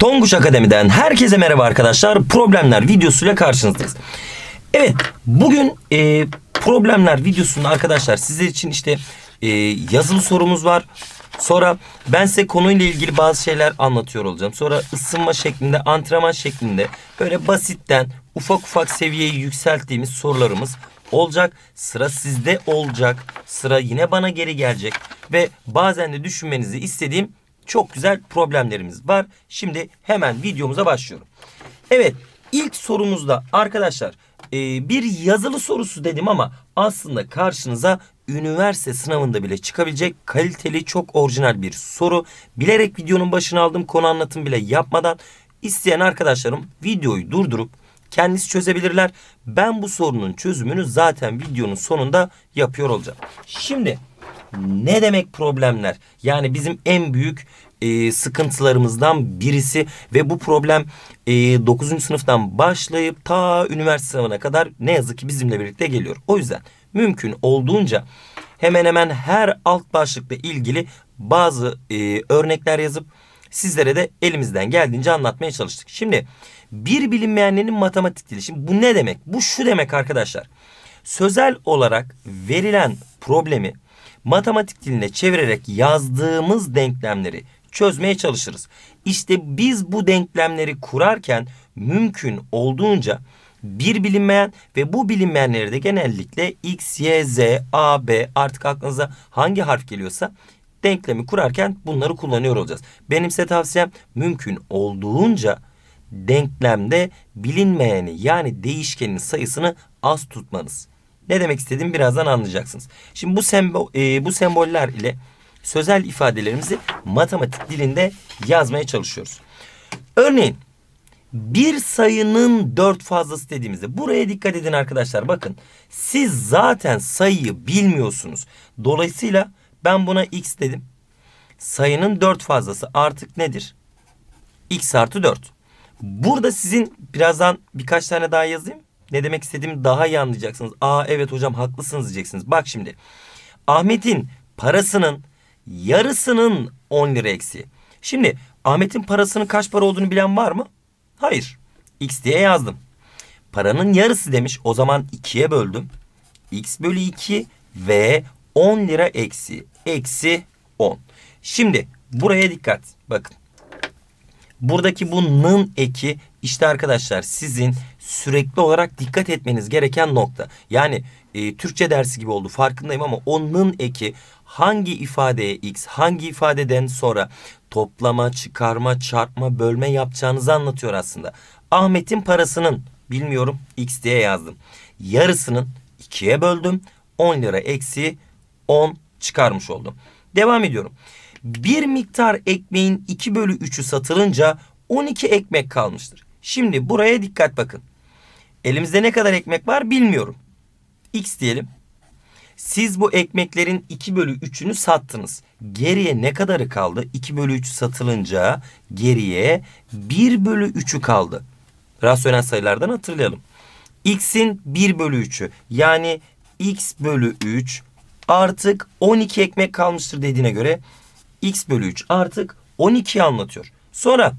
Tonguç Akademi'den herkese merhaba arkadaşlar. Problemler videosuyla karşınızdayız. Evet bugün e, problemler videosunda arkadaşlar sizler için işte e, yazılı sorumuz var. Sonra ben size konuyla ilgili bazı şeyler anlatıyor olacağım. Sonra ısınma şeklinde, antrenman şeklinde böyle basitten ufak ufak seviyeyi yükselttiğimiz sorularımız olacak. Sıra sizde olacak. Sıra yine bana geri gelecek. Ve bazen de düşünmenizi istediğim çok güzel problemlerimiz var. Şimdi hemen videomuza başlıyorum. Evet ilk sorumuzda arkadaşlar e, bir yazılı sorusu dedim ama aslında karşınıza üniversite sınavında bile çıkabilecek kaliteli çok orijinal bir soru. Bilerek videonun başına aldığım konu anlatım bile yapmadan isteyen arkadaşlarım videoyu durdurup kendisi çözebilirler. Ben bu sorunun çözümünü zaten videonun sonunda yapıyor olacağım. Şimdi ne demek problemler? Yani bizim en büyük e, sıkıntılarımızdan birisi ve bu problem e, 9. sınıftan başlayıp ta üniversite sınavına kadar ne yazık ki bizimle birlikte geliyor. O yüzden mümkün olduğunca hemen hemen her alt başlıkla ilgili bazı e, örnekler yazıp sizlere de elimizden geldiğince anlatmaya çalıştık. Şimdi bir bilinmeyenlerin matematik dili. Şimdi bu ne demek? Bu şu demek arkadaşlar. Sözel olarak verilen problemi matematik diline çevirerek yazdığımız denklemleri çözmeye çalışırız. İşte biz bu denklemleri kurarken mümkün olduğunca bir bilinmeyen ve bu bilinmeyenleri de genellikle x, y, z, a, b artık aklınıza hangi harf geliyorsa denklemi kurarken bunları kullanıyor olacağız. Benim size tavsiyem mümkün olduğunca denklemde bilinmeyeni yani değişkenin sayısını az tutmanız. Ne demek istediğimi birazdan anlayacaksınız. Şimdi bu, sembo, e, bu semboller ile sözel ifadelerimizi matematik dilinde yazmaya çalışıyoruz. Örneğin bir sayının dört fazlası dediğimizde buraya dikkat edin arkadaşlar bakın siz zaten sayıyı bilmiyorsunuz. Dolayısıyla ben buna x dedim. Sayının dört fazlası artık nedir? x artı dört. Burada sizin birazdan birkaç tane daha yazayım. Ne demek istediğimi daha iyi anlayacaksınız. Aa evet hocam haklısınız diyeceksiniz. Bak şimdi Ahmet'in parasının yarısının 10 lira eksi. Şimdi Ahmet'in parasının kaç para olduğunu bilen var mı? Hayır. X diye yazdım. Paranın yarısı demiş. O zaman 2'ye böldüm. X bölü 2 ve 10 lira eksi. Eksi 10. Şimdi buraya dikkat. Bakın. Buradaki bu nın eki işte arkadaşlar sizin sürekli olarak dikkat etmeniz gereken nokta. Yani e, Türkçe dersi gibi oldu farkındayım ama onun eki hangi ifadeye x hangi ifadeden sonra toplama, çıkarma, çarpma, bölme yapacağınızı anlatıyor aslında. Ahmet'in parasının bilmiyorum x diye yazdım. Yarısının ikiye böldüm. 10 lira eksi 10 çıkarmış oldum. Devam ediyorum. Bir miktar ekmeğin 2 bölü 3'ü satılınca 12 ekmek kalmıştır. Şimdi buraya dikkat bakın. Elimizde ne kadar ekmek var bilmiyorum. X diyelim. Siz bu ekmeklerin 2 bölü 3'ünü sattınız. Geriye ne kadarı kaldı? 2 bölü 3 satılınca geriye 1 bölü 3'ü kaldı. Rasyonel sayılardan hatırlayalım. X'in 1 bölü 3'ü yani X bölü 3 artık 12 ekmek kalmıştır dediğine göre X bölü 3 artık 12 anlatıyor. Sonra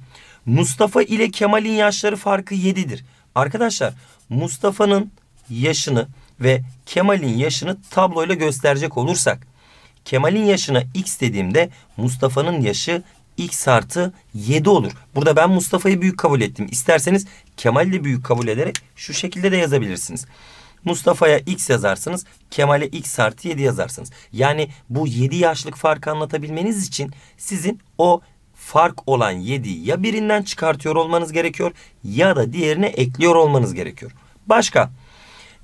Mustafa ile Kemal'in yaşları farkı 7'dir. Arkadaşlar Mustafa'nın yaşını ve Kemal'in yaşını tabloyla gösterecek olursak Kemal'in yaşına x dediğimde Mustafa'nın yaşı x artı 7 olur. Burada ben Mustafa'yı büyük kabul ettim. İsterseniz Kemal'i de büyük kabul ederek şu şekilde de yazabilirsiniz. Mustafa'ya x yazarsınız. Kemal'e x artı 7 yazarsınız. Yani bu 7 yaşlık farkı anlatabilmeniz için sizin o fark olan 7'yi ya birinden çıkartıyor olmanız gerekiyor ya da diğerine ekliyor olmanız gerekiyor. Başka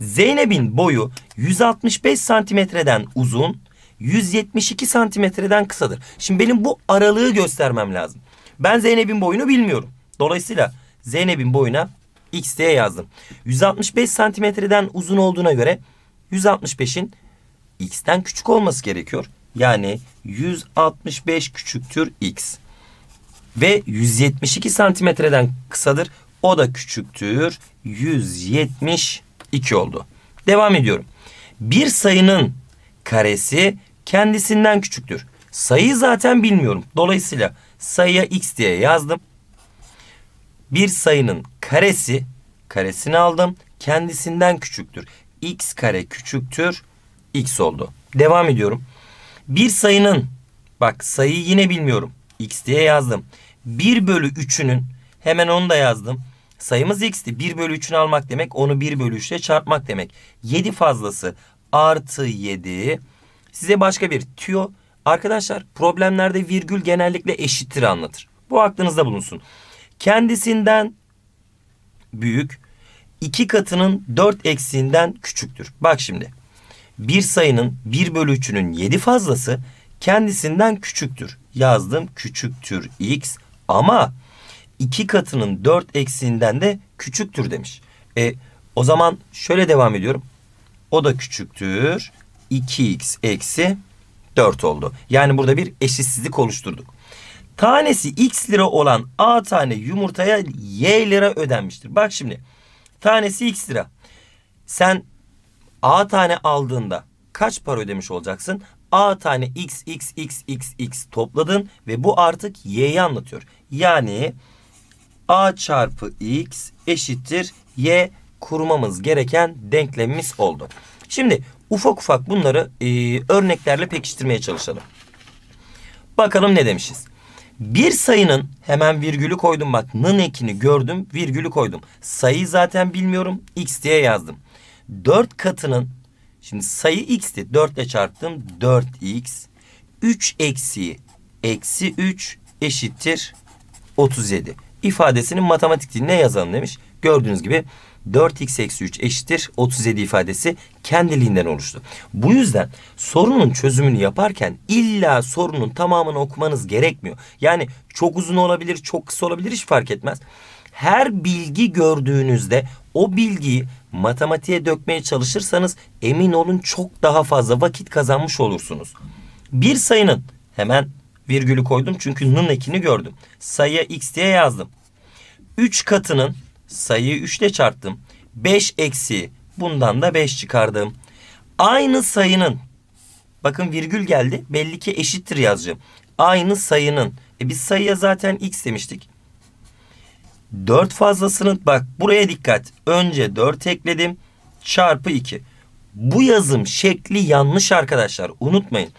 Zeynep'in boyu 165 santimetreden uzun 172 santimetreden kısadır. Şimdi benim bu aralığı göstermem lazım. Ben Zeynep'in boyunu bilmiyorum. Dolayısıyla Zeynep'in boyuna x diye yazdım. 165 santimetreden uzun olduğuna göre 165'in x'ten küçük olması gerekiyor. Yani 165 küçüktür x ve 172 santimetreden kısadır. O da küçüktür. 172 oldu. Devam ediyorum. Bir sayının karesi kendisinden küçüktür. Sayıyı zaten bilmiyorum. Dolayısıyla sayıya x diye yazdım. Bir sayının karesi, karesini aldım. Kendisinden küçüktür. x kare küçüktür. x oldu. Devam ediyorum. Bir sayının, bak sayıyı yine bilmiyorum. x diye yazdım. 1 bölü 3'ünün hemen onu da yazdım. Sayımız x'ti. 1 bölü 3'ünü almak demek onu 1 bölü 3 ile çarpmak demek. 7 fazlası artı 7. Size başka bir tüyo. Arkadaşlar problemlerde virgül genellikle eşittir anlatır. Bu aklınızda bulunsun. Kendisinden büyük, iki katının 4 eksiğinden küçüktür. Bak şimdi. Bir sayının 1 bölü 3'ünün 7 fazlası kendisinden küçüktür. Yazdım küçüktür x ama iki katının dört eksiğinden de küçüktür demiş. E, o zaman şöyle devam ediyorum. O da küçüktür. 2x eksi 4 oldu. Yani burada bir eşitsizlik oluşturduk. Tanesi x lira olan A tane yumurtaya y lira ödenmiştir. Bak şimdi tanesi x lira. Sen A tane aldığında kaç para ödemiş olacaksın? A tane x x x x x topladın ve bu artık y'yi anlatıyor. Yani a çarpı x eşittir y kurmamız gereken denklemimiz oldu. Şimdi ufak ufak bunları e, örneklerle pekiştirmeye çalışalım. Bakalım ne demişiz. Bir sayının hemen virgülü koydum bak nın ekini gördüm virgülü koydum. Sayıyı zaten bilmiyorum x diye yazdım. 4 katının Şimdi sayı x'ti. 4 ile çarptım. 4x. 3 eksi eksi 3 eşittir 37. İfadesinin matematik diline yazalım demiş. Gördüğünüz gibi 4x eksi 3 eşittir 37 ifadesi kendiliğinden oluştu. Bu yüzden sorunun çözümünü yaparken illa sorunun tamamını okumanız gerekmiyor. Yani çok uzun olabilir, çok kısa olabilir hiç fark etmez. Her bilgi gördüğünüzde o bilgiyi matematiğe dökmeye çalışırsanız emin olun çok daha fazla vakit kazanmış olursunuz. Bir sayının hemen virgülü koydum çünkü nın ekini gördüm. Sayıya x diye yazdım. 3 katının sayıyı 3 ile çarptım. 5 eksi bundan da 5 çıkardım. Aynı sayının bakın virgül geldi belli ki eşittir yazacağım. Aynı sayının e biz sayıya zaten x demiştik. 4 fazlasının bak buraya dikkat. Önce 4 ekledim çarpı 2. Bu yazım şekli yanlış arkadaşlar unutmayın.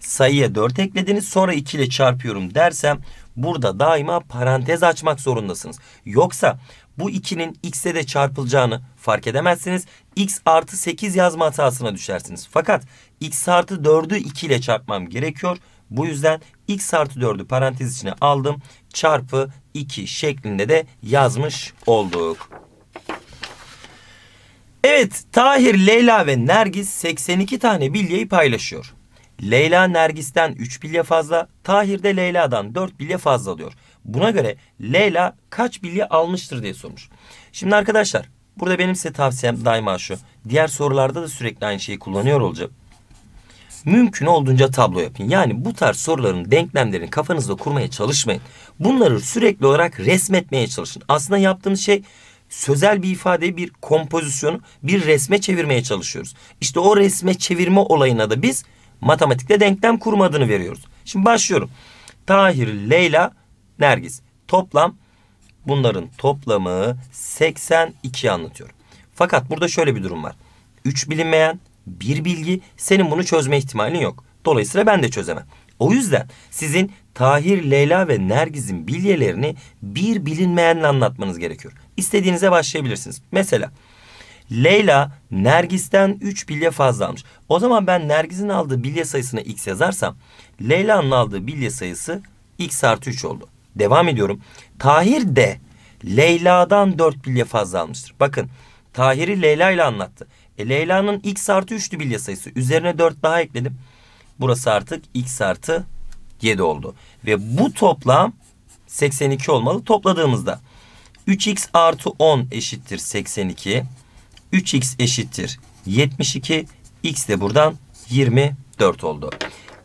Sayıya 4 eklediniz sonra 2 ile çarpıyorum dersem burada daima parantez açmak zorundasınız. Yoksa bu 2'nin x'e de çarpılacağını fark edemezsiniz. x artı 8 yazma hatasına düşersiniz. Fakat x artı 4'ü 2 ile çarpmam gerekiyor. Bu yüzden x artı 4'ü parantez içine aldım. Çarpı 2 şeklinde de yazmış olduk. Evet Tahir, Leyla ve Nergis 82 tane bilyeyi paylaşıyor. Leyla Nergis'ten 3 bilye fazla, Tahir de Leyla'dan 4 bilye fazla alıyor. Buna göre Leyla kaç bilye almıştır diye sormuş. Şimdi arkadaşlar burada benim size tavsiyem daima şu. Diğer sorularda da sürekli aynı şeyi kullanıyor olacağım mümkün olduğunca tablo yapın. Yani bu tarz soruların denklemlerini kafanızda kurmaya çalışmayın. Bunları sürekli olarak resmetmeye çalışın. Aslında yaptığımız şey sözel bir ifadeyi bir kompozisyonu bir resme çevirmeye çalışıyoruz. İşte o resme çevirme olayına da biz matematikte denklem kurmadığını veriyoruz. Şimdi başlıyorum. Tahir, Leyla, Nergis. Toplam bunların toplamı 82 anlatıyorum. Fakat burada şöyle bir durum var. 3 bilinmeyen, bir bilgi. Senin bunu çözme ihtimalin yok. Dolayısıyla ben de çözemem. O yüzden sizin Tahir, Leyla ve Nergiz'in bilyelerini bir bilinmeyenle anlatmanız gerekiyor. İstediğinize başlayabilirsiniz. Mesela Leyla Nergis'ten 3 bilye fazla almış. O zaman ben Nergis'in aldığı bilye sayısına x yazarsam Leyla'nın aldığı bilye sayısı x artı 3 oldu. Devam ediyorum. Tahir de Leyla'dan 4 bilye fazla almıştır. Bakın Tahir'i Leyla ile anlattı. E, Leyla'nın x artı 3'tü bilye sayısı. Üzerine 4 daha ekledim. Burası artık x artı 7 oldu. Ve bu toplam 82 olmalı topladığımızda. 3x artı 10 eşittir 82. 3x eşittir 72. x de buradan 24 oldu.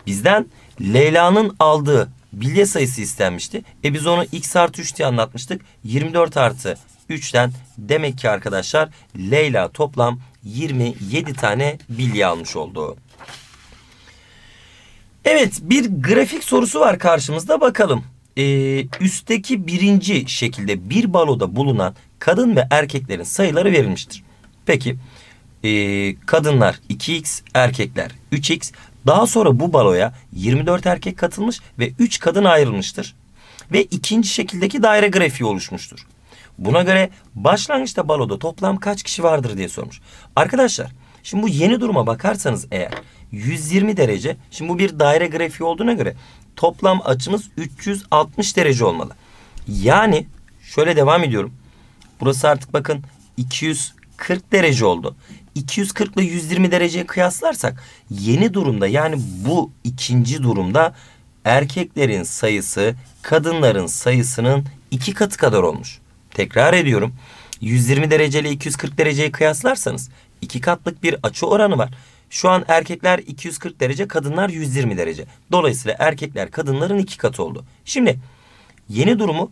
Bizden Leyla'nın aldığı bilye sayısı istenmişti. E biz onu x artı 3 diye anlatmıştık. 24 artı 3'ten demek ki arkadaşlar Leyla toplam 27 tane bilye almış oldu. Evet bir grafik sorusu var karşımızda bakalım. Ee, üstteki birinci şekilde bir baloda bulunan kadın ve erkeklerin sayıları verilmiştir. Peki e, kadınlar 2x erkekler 3x daha sonra bu baloya 24 erkek katılmış ve 3 kadın ayrılmıştır. Ve ikinci şekildeki daire grafiği oluşmuştur. Buna göre başlangıçta baloda toplam kaç kişi vardır diye sormuş. Arkadaşlar şimdi bu yeni duruma bakarsanız eğer 120 derece. Şimdi bu bir daire grafiği olduğuna göre toplam açımız 360 derece olmalı. Yani şöyle devam ediyorum. Burası artık bakın 240 derece oldu. 240 ile 120 dereceye kıyaslarsak yeni durumda yani bu ikinci durumda erkeklerin sayısı kadınların sayısının iki katı kadar olmuş. Tekrar ediyorum. 120 dereceyle 240 dereceyi kıyaslarsanız iki katlık bir açı oranı var. Şu an erkekler 240 derece, kadınlar 120 derece. Dolayısıyla erkekler kadınların iki katı oldu. Şimdi yeni durumu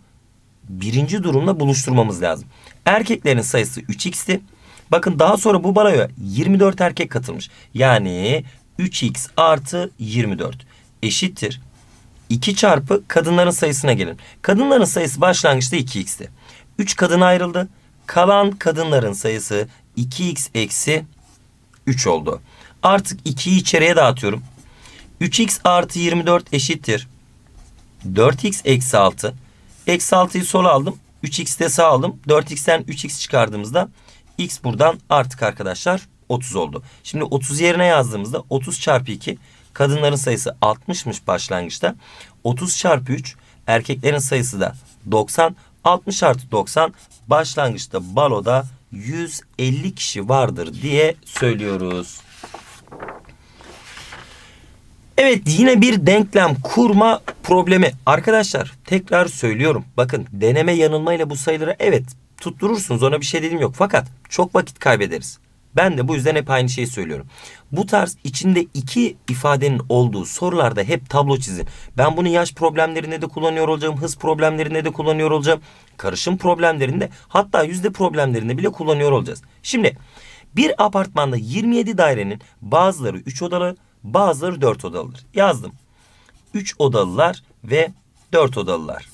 birinci durumla buluşturmamız lazım. Erkeklerin sayısı 3x'ti. Bakın daha sonra bu baloya 24 erkek katılmış. Yani 3x artı 24 eşittir. 2 çarpı kadınların sayısına gelin. Kadınların sayısı başlangıçta 2x'ti. 3 kadın ayrıldı. Kalan kadınların sayısı 2x eksi 3 oldu. Artık 2'yi içeriye dağıtıyorum. 3x artı 24 eşittir. 4x eksi 6. Eksi 6'yı sola aldım. 3x de sağ aldım. 4x'ten 3x çıkardığımızda x buradan artık arkadaşlar 30 oldu. Şimdi 30 yerine yazdığımızda 30 çarpı 2 kadınların sayısı 60'mış başlangıçta. 30 çarpı 3 erkeklerin sayısı da 90. 60 artı 90 başlangıçta baloda 150 kişi vardır diye söylüyoruz. Evet yine bir denklem kurma problemi. Arkadaşlar tekrar söylüyorum. Bakın deneme yanılmayla bu sayıları evet tutturursunuz ona bir şey dedim yok. Fakat çok vakit kaybederiz. Ben de bu yüzden hep aynı şeyi söylüyorum. Bu tarz içinde iki ifadenin olduğu sorularda hep tablo çizin. Ben bunu yaş problemlerinde de kullanıyor olacağım, hız problemlerinde de kullanıyor olacağım, karışım problemlerinde hatta yüzde problemlerinde bile kullanıyor olacağız. Şimdi bir apartmanda 27 dairenin bazıları 3 odalı, bazıları 4 odalıdır. Yazdım. 3 odalılar ve 4 odalılar.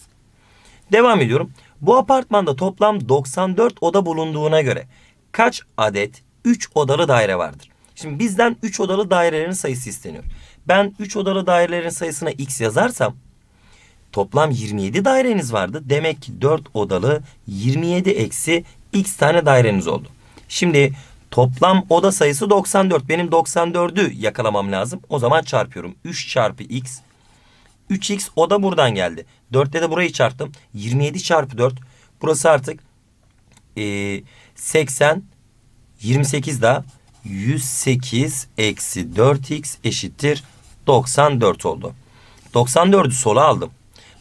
Devam ediyorum. Bu apartmanda toplam 94 oda bulunduğuna göre kaç adet 3 odalı daire vardır. Şimdi bizden 3 odalı dairelerin sayısı isteniyor. Ben 3 odalı dairelerin sayısına x yazarsam toplam 27 daireniz vardı. Demek ki 4 odalı 27 eksi x tane daireniz oldu. Şimdi toplam oda sayısı 94. Benim 94'ü yakalamam lazım. O zaman çarpıyorum. 3 çarpı x. 3x oda buradan geldi. 4'te de burayı çarptım. 27 çarpı 4. Burası artık e, 80 28 daha 108 eksi 4x eşittir 94 oldu. 94'ü sola aldım.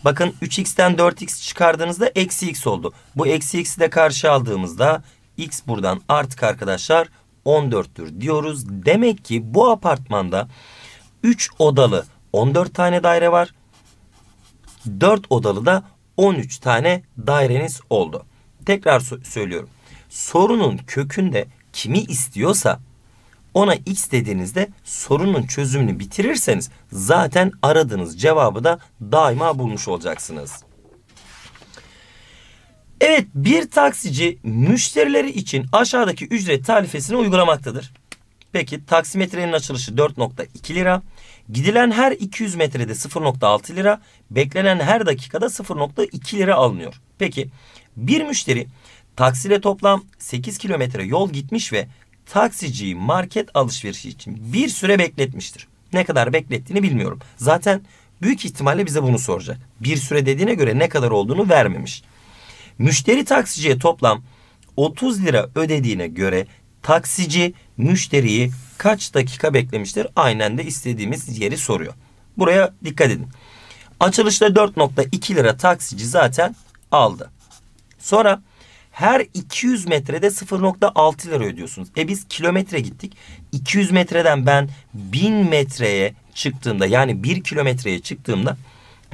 Bakın 3x'ten 4x çıkardığınızda eksi x oldu. Bu eksi x'i de karşı aldığımızda x buradan artık arkadaşlar 14'tür diyoruz. Demek ki bu apartmanda 3 odalı 14 tane daire var. 4 odalı da 13 tane daireniz oldu. Tekrar söylüyorum. Sorunun kökünde kimi istiyorsa ona x dediğinizde sorunun çözümünü bitirirseniz zaten aradığınız cevabı da daima bulmuş olacaksınız. Evet bir taksici müşterileri için aşağıdaki ücret tarifesini uygulamaktadır. Peki taksimetrenin açılışı 4.2 lira. Gidilen her 200 metrede 0.6 lira. Beklenen her dakikada 0.2 lira alınıyor. Peki bir müşteri Taksiyle toplam 8 kilometre yol gitmiş ve taksiciyi market alışverişi için bir süre bekletmiştir. Ne kadar beklettiğini bilmiyorum. Zaten büyük ihtimalle bize bunu soracak. Bir süre dediğine göre ne kadar olduğunu vermemiş. Müşteri taksiciye toplam 30 lira ödediğine göre taksici müşteriyi kaç dakika beklemiştir? Aynen de istediğimiz yeri soruyor. Buraya dikkat edin. Açılışta 4.2 lira taksici zaten aldı. Sonra her 200 metrede 0.6 lira ödüyorsunuz. E biz kilometre gittik. 200 metreden ben 1000 metreye çıktığımda yani 1 kilometreye çıktığımda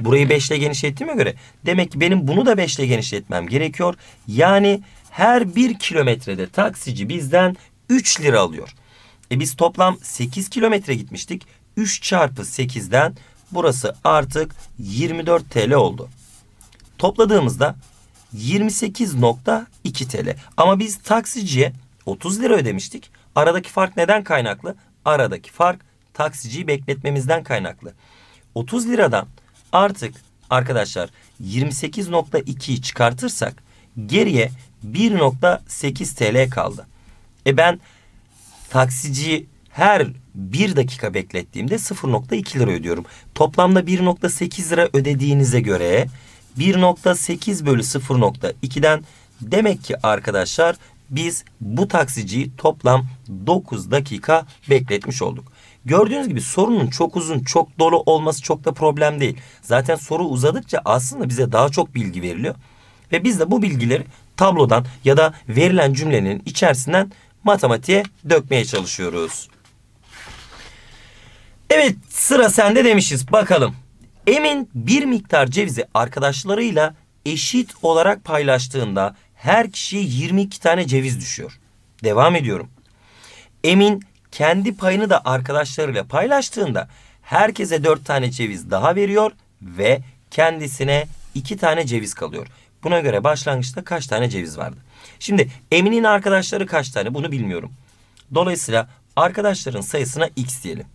burayı 5 ile genişlettiğime göre demek ki benim bunu da 5 ile genişletmem gerekiyor. Yani her 1 kilometrede taksici bizden 3 lira alıyor. E biz toplam 8 kilometre gitmiştik. 3 çarpı 8'den burası artık 24 TL oldu. Topladığımızda 28.2 TL. Ama biz taksiciye 30 lira ödemiştik. Aradaki fark neden kaynaklı? Aradaki fark taksiciyi bekletmemizden kaynaklı. 30 liradan artık arkadaşlar 28.2'yi çıkartırsak geriye 1.8 TL kaldı. E ben taksiciyi her 1 dakika beklettiğimde 0.2 lira ödüyorum. Toplamda 1.8 lira ödediğinize göre 1.8 bölü 0.2'den demek ki arkadaşlar biz bu taksiciyi toplam 9 dakika bekletmiş olduk. Gördüğünüz gibi sorunun çok uzun, çok dolu olması çok da problem değil. Zaten soru uzadıkça aslında bize daha çok bilgi veriliyor. Ve biz de bu bilgileri tablodan ya da verilen cümlenin içerisinden matematiğe dökmeye çalışıyoruz. Evet sıra sende demişiz. Bakalım Emin bir miktar cevizi arkadaşlarıyla eşit olarak paylaştığında her kişiye 22 tane ceviz düşüyor. Devam ediyorum. Emin kendi payını da arkadaşlarıyla paylaştığında herkese 4 tane ceviz daha veriyor ve kendisine 2 tane ceviz kalıyor. Buna göre başlangıçta kaç tane ceviz vardı? Şimdi Emin'in arkadaşları kaç tane bunu bilmiyorum. Dolayısıyla arkadaşların sayısına x diyelim.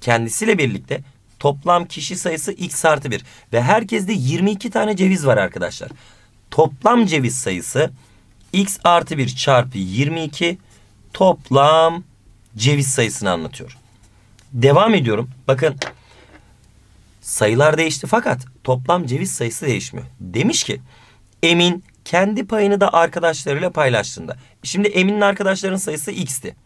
Kendisiyle birlikte Toplam kişi sayısı x artı 1. Ve herkeste 22 tane ceviz var arkadaşlar. Toplam ceviz sayısı x artı 1 çarpı 22 toplam ceviz sayısını anlatıyor. Devam ediyorum. Bakın sayılar değişti fakat toplam ceviz sayısı değişmiyor. Demiş ki Emin kendi payını da arkadaşlarıyla paylaştığında. Şimdi Emin'in arkadaşlarının sayısı x'ti.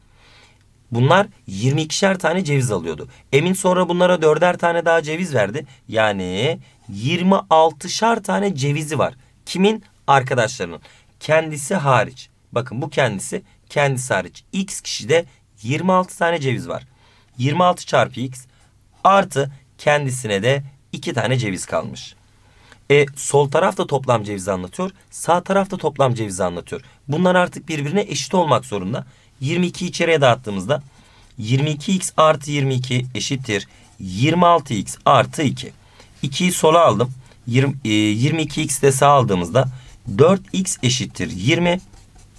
Bunlar 22'şer tane ceviz alıyordu. Emin sonra bunlara 4'er tane daha ceviz verdi. Yani 26'şer tane cevizi var. Kimin? Arkadaşlarının. Kendisi hariç. Bakın bu kendisi, kendisi hariç. X kişide 26 tane ceviz var. 26 çarpı X artı kendisine de 2 tane ceviz kalmış. E, sol tarafta toplam cevizi anlatıyor. Sağ tarafta toplam cevizi anlatıyor. Bunlar artık birbirine eşit olmak zorunda. 22 içeriye dağıttığımızda 22x artı 22 eşittir 26x artı 2. 2'yi sola aldım. 20, e, 22x de sağ aldığımızda 4x eşittir 20.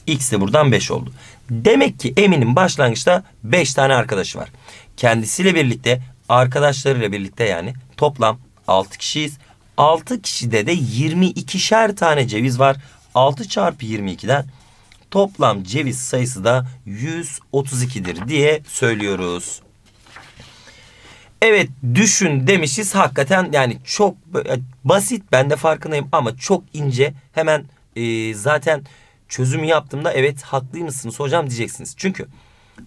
X de buradan 5 oldu. Demek ki Emin'in başlangıçta 5 tane arkadaşı var. Kendisiyle birlikte arkadaşlarıyla birlikte yani toplam 6 kişiyiz. 6 kişide de 22'şer tane ceviz var. 6 çarpı 22'den Toplam ceviz sayısı da 132'dir diye söylüyoruz. Evet düşün demişiz hakikaten yani çok e, basit ben de farkındayım ama çok ince hemen e, zaten çözümü yaptığımda evet haklıymışsınız hocam diyeceksiniz. Çünkü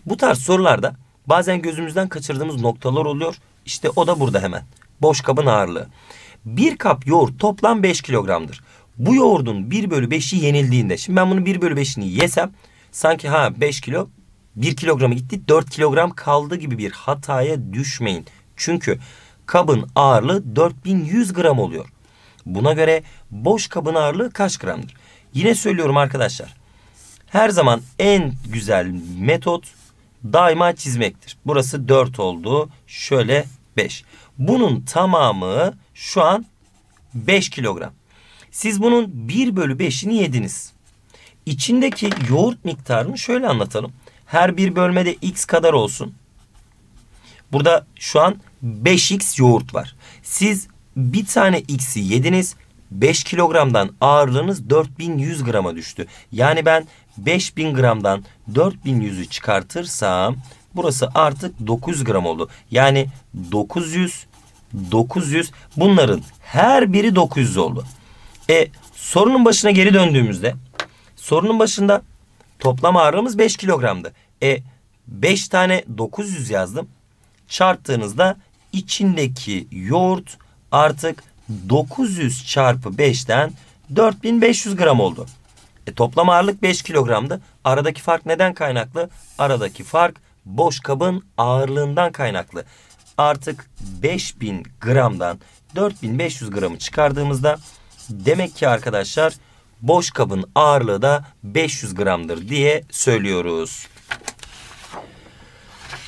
bu tarz sorularda bazen gözümüzden kaçırdığımız noktalar oluyor. İşte o da burada hemen. Boş kabın ağırlığı. Bir kap yoğurt toplam 5 kilogramdır. Bu yoğurdun 1 bölü 5'i yenildiğinde şimdi ben bunu 1 bölü 5'ini yesem sanki ha 5 kilo 1 kilogramı gitti 4 kilogram kaldı gibi bir hataya düşmeyin. Çünkü kabın ağırlığı 4100 gram oluyor. Buna göre boş kabın ağırlığı kaç gramdır? Yine söylüyorum arkadaşlar. Her zaman en güzel metot daima çizmektir. Burası 4 oldu. Şöyle 5. Bunun tamamı şu an 5 kilogram. Siz bunun 1 bölü 5'ini yediniz. İçindeki yoğurt miktarını şöyle anlatalım. Her bir bölmede x kadar olsun. Burada şu an 5x yoğurt var. Siz bir tane x'i yediniz. 5 kilogramdan ağırlığınız 4100 grama düştü. Yani ben 5000 gramdan 4100'ü çıkartırsam burası artık 900 gram oldu. Yani 900, 900 bunların her biri 900 oldu. E, sorunun başına geri döndüğümüzde sorunun başında toplam ağırlığımız 5 kilogramdı. E, 5 tane 900 yazdım. Çarptığınızda içindeki yoğurt artık 900 çarpı 5'ten 4500 gram oldu. E, toplam ağırlık 5 kilogramdı. Aradaki fark neden kaynaklı? Aradaki fark boş kabın ağırlığından kaynaklı. Artık 5000 gramdan 4500 gramı çıkardığımızda Demek ki arkadaşlar boş kabın ağırlığı da 500 gramdır diye söylüyoruz.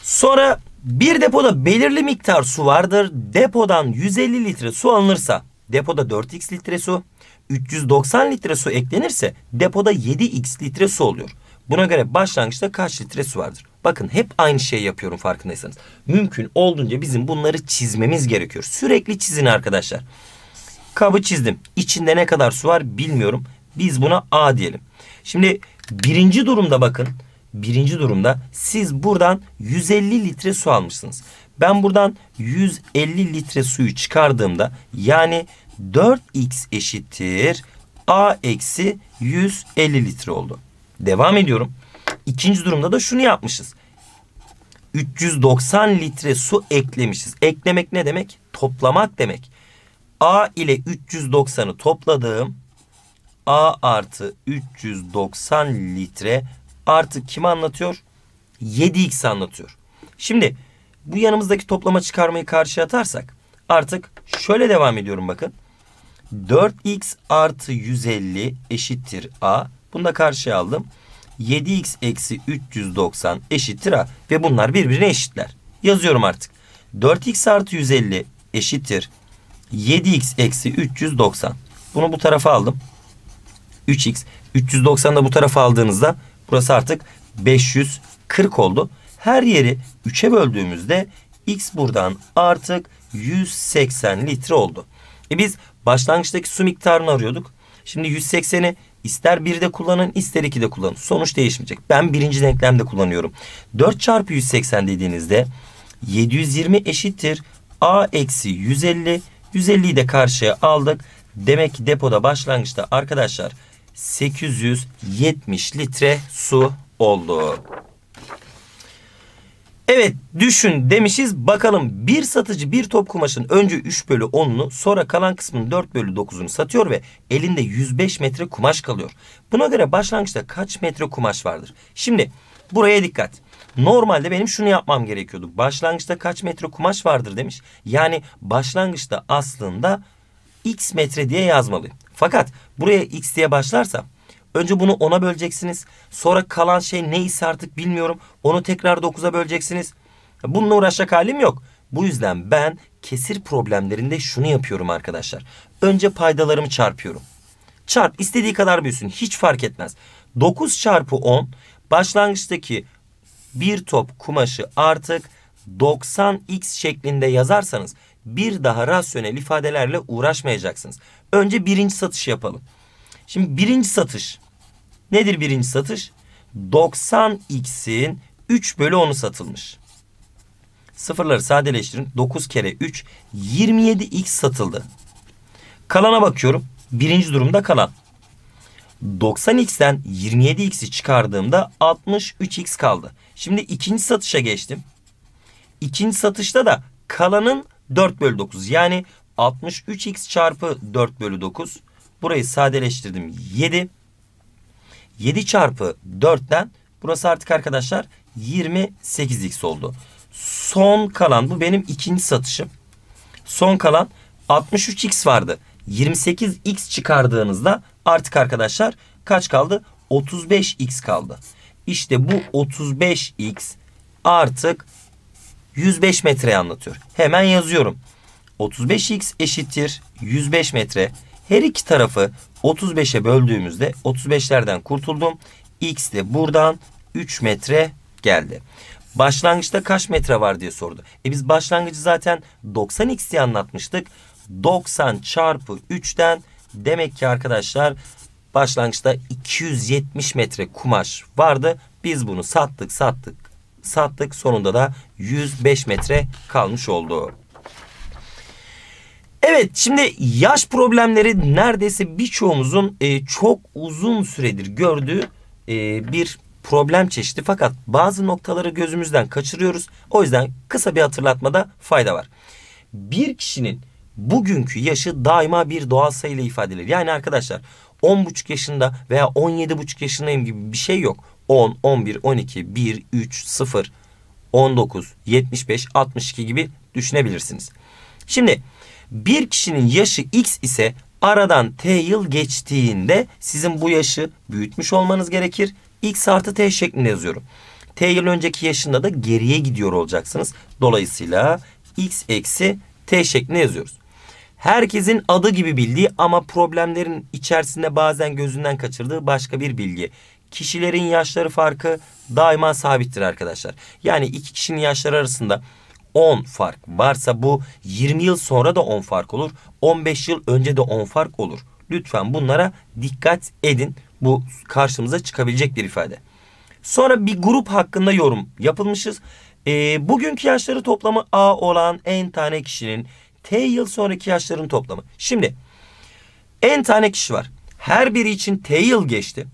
Sonra bir depoda belirli miktar su vardır. Depodan 150 litre su alınırsa depoda 4x litre su, 390 litre su eklenirse depoda 7x litre su oluyor. Buna göre başlangıçta kaç litre su vardır? Bakın hep aynı şeyi yapıyorum farkındaysanız. Mümkün olduğunca bizim bunları çizmemiz gerekiyor. Sürekli çizin arkadaşlar. Arkadaşlar. Kabı çizdim. İçinde ne kadar su var bilmiyorum. Biz buna A diyelim. Şimdi birinci durumda bakın. Birinci durumda siz buradan 150 litre su almışsınız. Ben buradan 150 litre suyu çıkardığımda yani 4x eşittir A eksi 150 litre oldu. Devam ediyorum. İkinci durumda da şunu yapmışız. 390 litre su eklemişiz. Eklemek ne demek? Toplamak demek. A ile 390'ı topladığım A artı 390 litre artı kimi anlatıyor? 7x anlatıyor. Şimdi bu yanımızdaki toplama çıkarmayı karşıya atarsak artık şöyle devam ediyorum bakın. 4x artı 150 eşittir A. Bunu da karşıya aldım. 7x eksi 390 eşittir A. Ve bunlar birbirine eşitler. Yazıyorum artık. 4x artı 150 eşittir 7x eksi 390. Bunu bu tarafa aldım. 3x. 390 da bu tarafa aldığınızda burası artık 540 oldu. Her yeri 3'e böldüğümüzde x buradan artık 180 litre oldu. E biz başlangıçtaki su miktarını arıyorduk. Şimdi 180'i ister 1'de kullanın ister 2'de kullanın. Sonuç değişmeyecek. Ben birinci denklemde kullanıyorum. 4 çarpı 180 dediğinizde 720 eşittir. A eksi 150 150'yi de karşıya aldık. Demek ki depoda başlangıçta arkadaşlar 870 litre su oldu. Evet düşün demişiz. Bakalım bir satıcı bir top kumaşın önce 3 bölü 10'unu sonra kalan kısmının 4 bölü 9'unu satıyor ve elinde 105 metre kumaş kalıyor. Buna göre başlangıçta kaç metre kumaş vardır? Şimdi buraya dikkat. Normalde benim şunu yapmam gerekiyordu. Başlangıçta kaç metre kumaş vardır demiş. Yani başlangıçta aslında x metre diye yazmalıyım. Fakat buraya x diye başlarsa önce bunu 10'a böleceksiniz. Sonra kalan şey neyse artık bilmiyorum. Onu tekrar 9'a böleceksiniz. Bununla uğraşacak halim yok. Bu yüzden ben kesir problemlerinde şunu yapıyorum arkadaşlar. Önce paydalarımı çarpıyorum. Çarp istediği kadar büyüsün hiç fark etmez. 9 çarpı 10 başlangıçtaki bir top kumaşı artık 90x şeklinde yazarsanız bir daha rasyonel ifadelerle uğraşmayacaksınız. Önce birinci satış yapalım. Şimdi birinci satış nedir birinci satış? 90x'in 3 bölü 10'u satılmış. Sıfırları sadeleştirin. 9 kere 3 27x satıldı. Kalana bakıyorum. Birinci durumda kalan. 90x'ten 27x'i çıkardığımda 63x kaldı. Şimdi ikinci satışa geçtim. İkinci satışta da kalanın 4 bölü 9 yani 63x çarpı 4 bölü 9. Burayı sadeleştirdim 7. 7 çarpı 4'ten burası artık arkadaşlar 28x oldu. Son kalan bu benim ikinci satışım. Son kalan 63x vardı. 28x çıkardığınızda Artık arkadaşlar kaç kaldı? 35x kaldı. İşte bu 35x artık 105 metreyi anlatıyor. Hemen yazıyorum. 35x eşittir 105 metre. Her iki tarafı 35'e böldüğümüzde 35'lerden kurtuldum. X de buradan 3 metre geldi. Başlangıçta kaç metre var diye sordu. E biz başlangıcı zaten 90x diye anlatmıştık. 90 çarpı 3'ten Demek ki arkadaşlar başlangıçta 270 metre kumaş vardı. Biz bunu sattık sattık sattık sonunda da 105 metre kalmış oldu. Evet şimdi yaş problemleri neredeyse birçoğumuzun e, çok uzun süredir gördüğü e, bir problem çeşidi. Fakat bazı noktaları gözümüzden kaçırıyoruz. O yüzden kısa bir hatırlatmada fayda var. Bir kişinin bugünkü yaşı daima bir doğal sayıyla ifade edilir. Yani arkadaşlar 10,5 yaşında veya 17,5 yaşındayım gibi bir şey yok. 10, 11, 12, 1, 3, 0, 19, 75, 62 gibi düşünebilirsiniz. Şimdi bir kişinin yaşı x ise aradan t yıl geçtiğinde sizin bu yaşı büyütmüş olmanız gerekir. x artı t şeklinde yazıyorum. t yıl önceki yaşında da geriye gidiyor olacaksınız. Dolayısıyla x eksi t şeklinde yazıyoruz herkesin adı gibi bildiği ama problemlerin içerisinde bazen gözünden kaçırdığı başka bir bilgi. Kişilerin yaşları farkı daima sabittir arkadaşlar. Yani iki kişinin yaşları arasında 10 fark varsa bu 20 yıl sonra da 10 fark olur. 15 yıl önce de 10 fark olur. Lütfen bunlara dikkat edin. Bu karşımıza çıkabilecek bir ifade. Sonra bir grup hakkında yorum yapılmışız. E, bugünkü yaşları toplamı A olan en tane kişinin T yıl sonraki yaşların toplamı. Şimdi N tane kişi var. Her biri için T yıl geçti.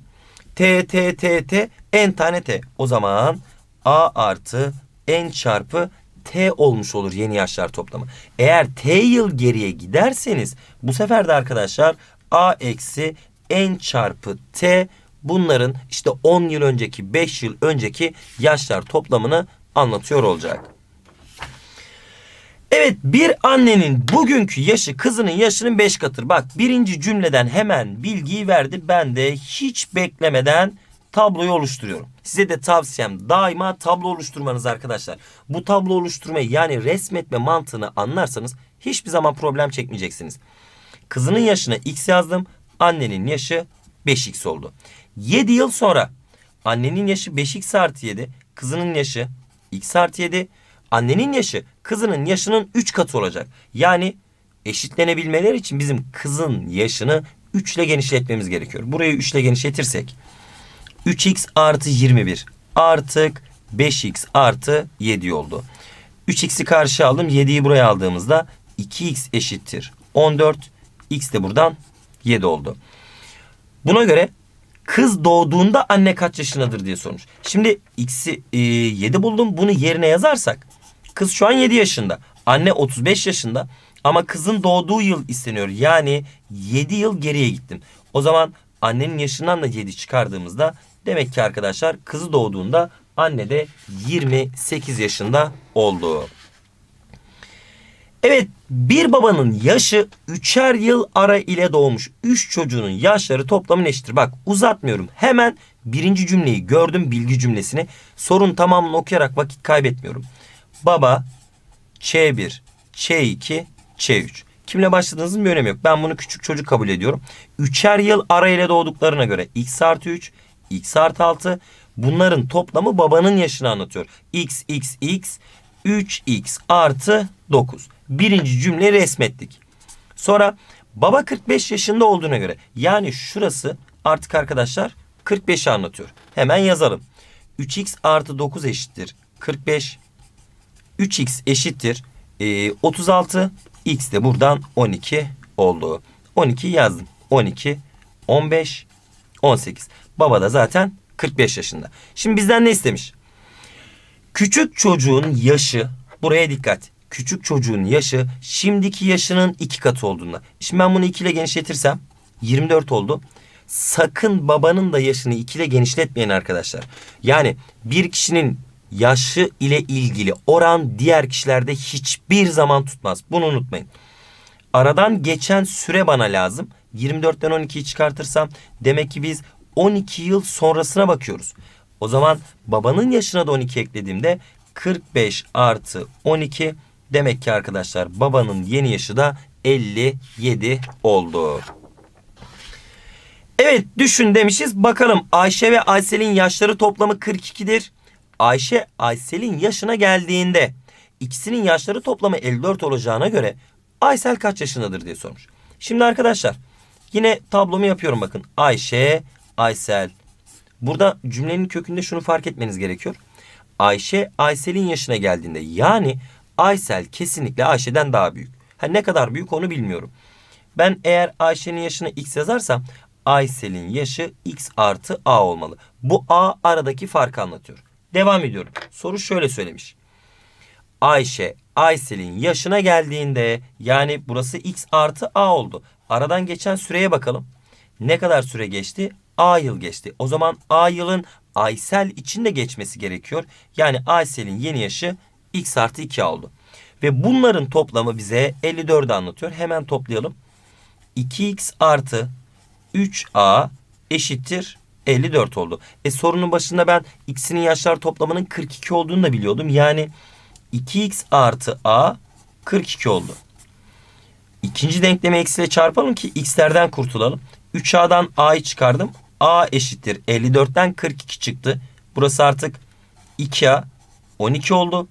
T, T, T, T, N tane T. O zaman A artı N çarpı T olmuş olur yeni yaşlar toplamı. Eğer T yıl geriye giderseniz bu sefer de arkadaşlar A eksi N çarpı T bunların işte 10 yıl önceki 5 yıl önceki yaşlar toplamını anlatıyor olacak. Evet bir annenin bugünkü yaşı kızının yaşının 5 katır. Bak birinci cümleden hemen bilgiyi verdi. Ben de hiç beklemeden tabloyu oluşturuyorum. Size de tavsiyem daima tablo oluşturmanız arkadaşlar. Bu tablo oluşturmayı yani resmetme mantığını anlarsanız hiçbir zaman problem çekmeyeceksiniz. Kızının yaşına x yazdım. Annenin yaşı 5x oldu. 7 yıl sonra annenin yaşı 5x artı 7. Kızının yaşı x artı 7. Annenin yaşı kızının yaşının 3 katı olacak. Yani eşitlenebilmeleri için bizim kızın yaşını 3 ile genişletmemiz gerekiyor. Burayı 3 ile genişletirsek 3x artı 21 artık 5x artı 7 oldu. 3x'i karşı aldım 7'yi buraya aldığımızda 2x eşittir 14 x de buradan 7 oldu. Buna göre kız doğduğunda anne kaç yaşındadır diye sormuş. Şimdi x'i e, 7 buldum bunu yerine yazarsak Kız şu an 7 yaşında. Anne 35 yaşında. Ama kızın doğduğu yıl isteniyor. Yani 7 yıl geriye gittim. O zaman annenin yaşından da 7 çıkardığımızda demek ki arkadaşlar kızı doğduğunda anne de 28 yaşında oldu. Evet bir babanın yaşı üçer yıl ara ile doğmuş. Üç çocuğunun yaşları toplamı eşittir. Bak uzatmıyorum hemen birinci cümleyi gördüm bilgi cümlesini. Sorun tamamını okuyarak vakit kaybetmiyorum baba, Ç1, Ç2, Ç3. Kimle başladığınızın bir önemi yok. Ben bunu küçük çocuk kabul ediyorum. Üçer yıl arayla doğduklarına göre x artı 3, x artı 6. Bunların toplamı babanın yaşını anlatıyor. x, x, x, 3x artı 9. Birinci cümleyi resmettik. Sonra baba 45 yaşında olduğuna göre yani şurası artık arkadaşlar 45'i anlatıyor. Hemen yazalım. 3x artı 9 eşittir 45. 3x eşittir. E, 36 x de buradan 12 oldu. 12 yazdım. 12, 15, 18. Baba da zaten 45 yaşında. Şimdi bizden ne istemiş? Küçük çocuğun yaşı buraya dikkat. Küçük çocuğun yaşı şimdiki yaşının iki katı olduğunda. Şimdi ben bunu 2 ile genişletirsem 24 oldu. Sakın babanın da yaşını 2 ile genişletmeyin arkadaşlar. Yani bir kişinin yaşı ile ilgili oran diğer kişilerde hiçbir zaman tutmaz. Bunu unutmayın. Aradan geçen süre bana lazım. 24'ten 12'yi çıkartırsam demek ki biz 12 yıl sonrasına bakıyoruz. O zaman babanın yaşına da 12 eklediğimde 45 artı 12 demek ki arkadaşlar babanın yeni yaşı da 57 oldu. Evet düşün demişiz. Bakalım Ayşe ve Aysel'in yaşları toplamı 42'dir. Ayşe Aysel'in yaşına geldiğinde ikisinin yaşları toplamı 54 olacağına göre Aysel kaç yaşındadır diye sormuş. Şimdi arkadaşlar yine tablomu yapıyorum bakın. Ayşe, Aysel. Burada cümlenin kökünde şunu fark etmeniz gerekiyor. Ayşe Aysel'in yaşına geldiğinde yani Aysel kesinlikle Ayşe'den daha büyük. Ha, ne kadar büyük onu bilmiyorum. Ben eğer Ayşe'nin yaşını x yazarsam Aysel'in yaşı x artı a olmalı. Bu a aradaki farkı anlatıyor. Devam ediyorum. Soru şöyle söylemiş. Ayşe, Aysel'in yaşına geldiğinde yani burası x artı a oldu. Aradan geçen süreye bakalım. Ne kadar süre geçti? A yıl geçti. O zaman A yılın Aysel için de geçmesi gerekiyor. Yani Aysel'in yeni yaşı x artı 2 oldu. Ve bunların toplamı bize 54'ü anlatıyor. Hemen toplayalım. 2x artı 3a eşittir 54 oldu. E sorunun başında ben x'inin yaşlar toplamının 42 olduğunu da biliyordum. Yani 2x artı a 42 oldu. İkinci denklemi eksiyle çarpalım ki x'lerden kurtulalım. 3a'dan a'yı çıkardım. a eşittir 54'ten 42 çıktı. Burası artık 2a 12 oldu.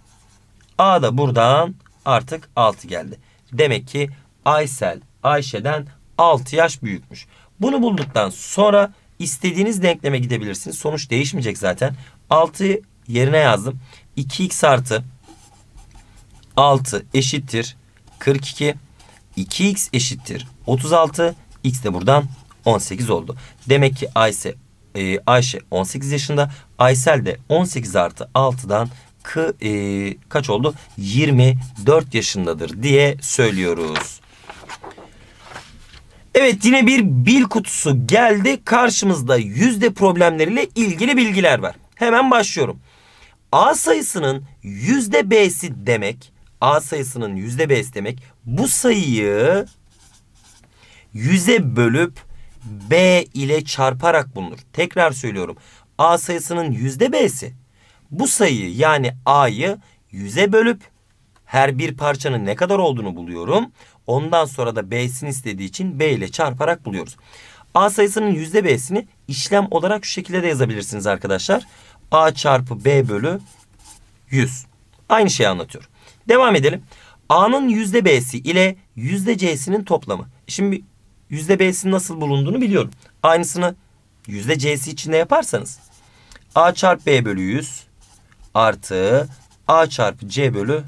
a da buradan artık 6 geldi. Demek ki Aysel Ayşe'den 6 yaş büyükmüş. Bunu bulduktan sonra İstediğiniz denkleme gidebilirsiniz. Sonuç değişmeyecek zaten. 6 yerine yazdım. 2x artı 6 eşittir 42. 2x eşittir 36. X de buradan 18 oldu. Demek ki Ayse, Ayşe 18 e, yaşında. Aysel de 18 artı 6'dan e, kaç oldu? 24 yaşındadır diye söylüyoruz. Evet yine bir bil kutusu geldi. Karşımızda yüzde problemleriyle ilgili bilgiler var. Hemen başlıyorum. A sayısının yüzde B'si demek. A sayısının yüzde B'si demek. Bu sayıyı yüze bölüp B ile çarparak bulunur. Tekrar söylüyorum. A sayısının yüzde B'si. Bu sayıyı yani A'yı yüze bölüp her bir parçanın ne kadar olduğunu buluyorum. Ondan sonra da B'sini istediği için B ile çarparak buluyoruz. A sayısının yüzde B'sini işlem olarak şu şekilde de yazabilirsiniz arkadaşlar. A çarpı B bölü 100. Aynı şeyi anlatıyor. Devam edelim. A'nın yüzde B'si ile yüzde C'sinin toplamı. Şimdi yüzde B'sinin nasıl bulunduğunu biliyorum. Aynısını yüzde C'si içinde yaparsanız. A çarpı B bölü 100 artı A çarpı C bölü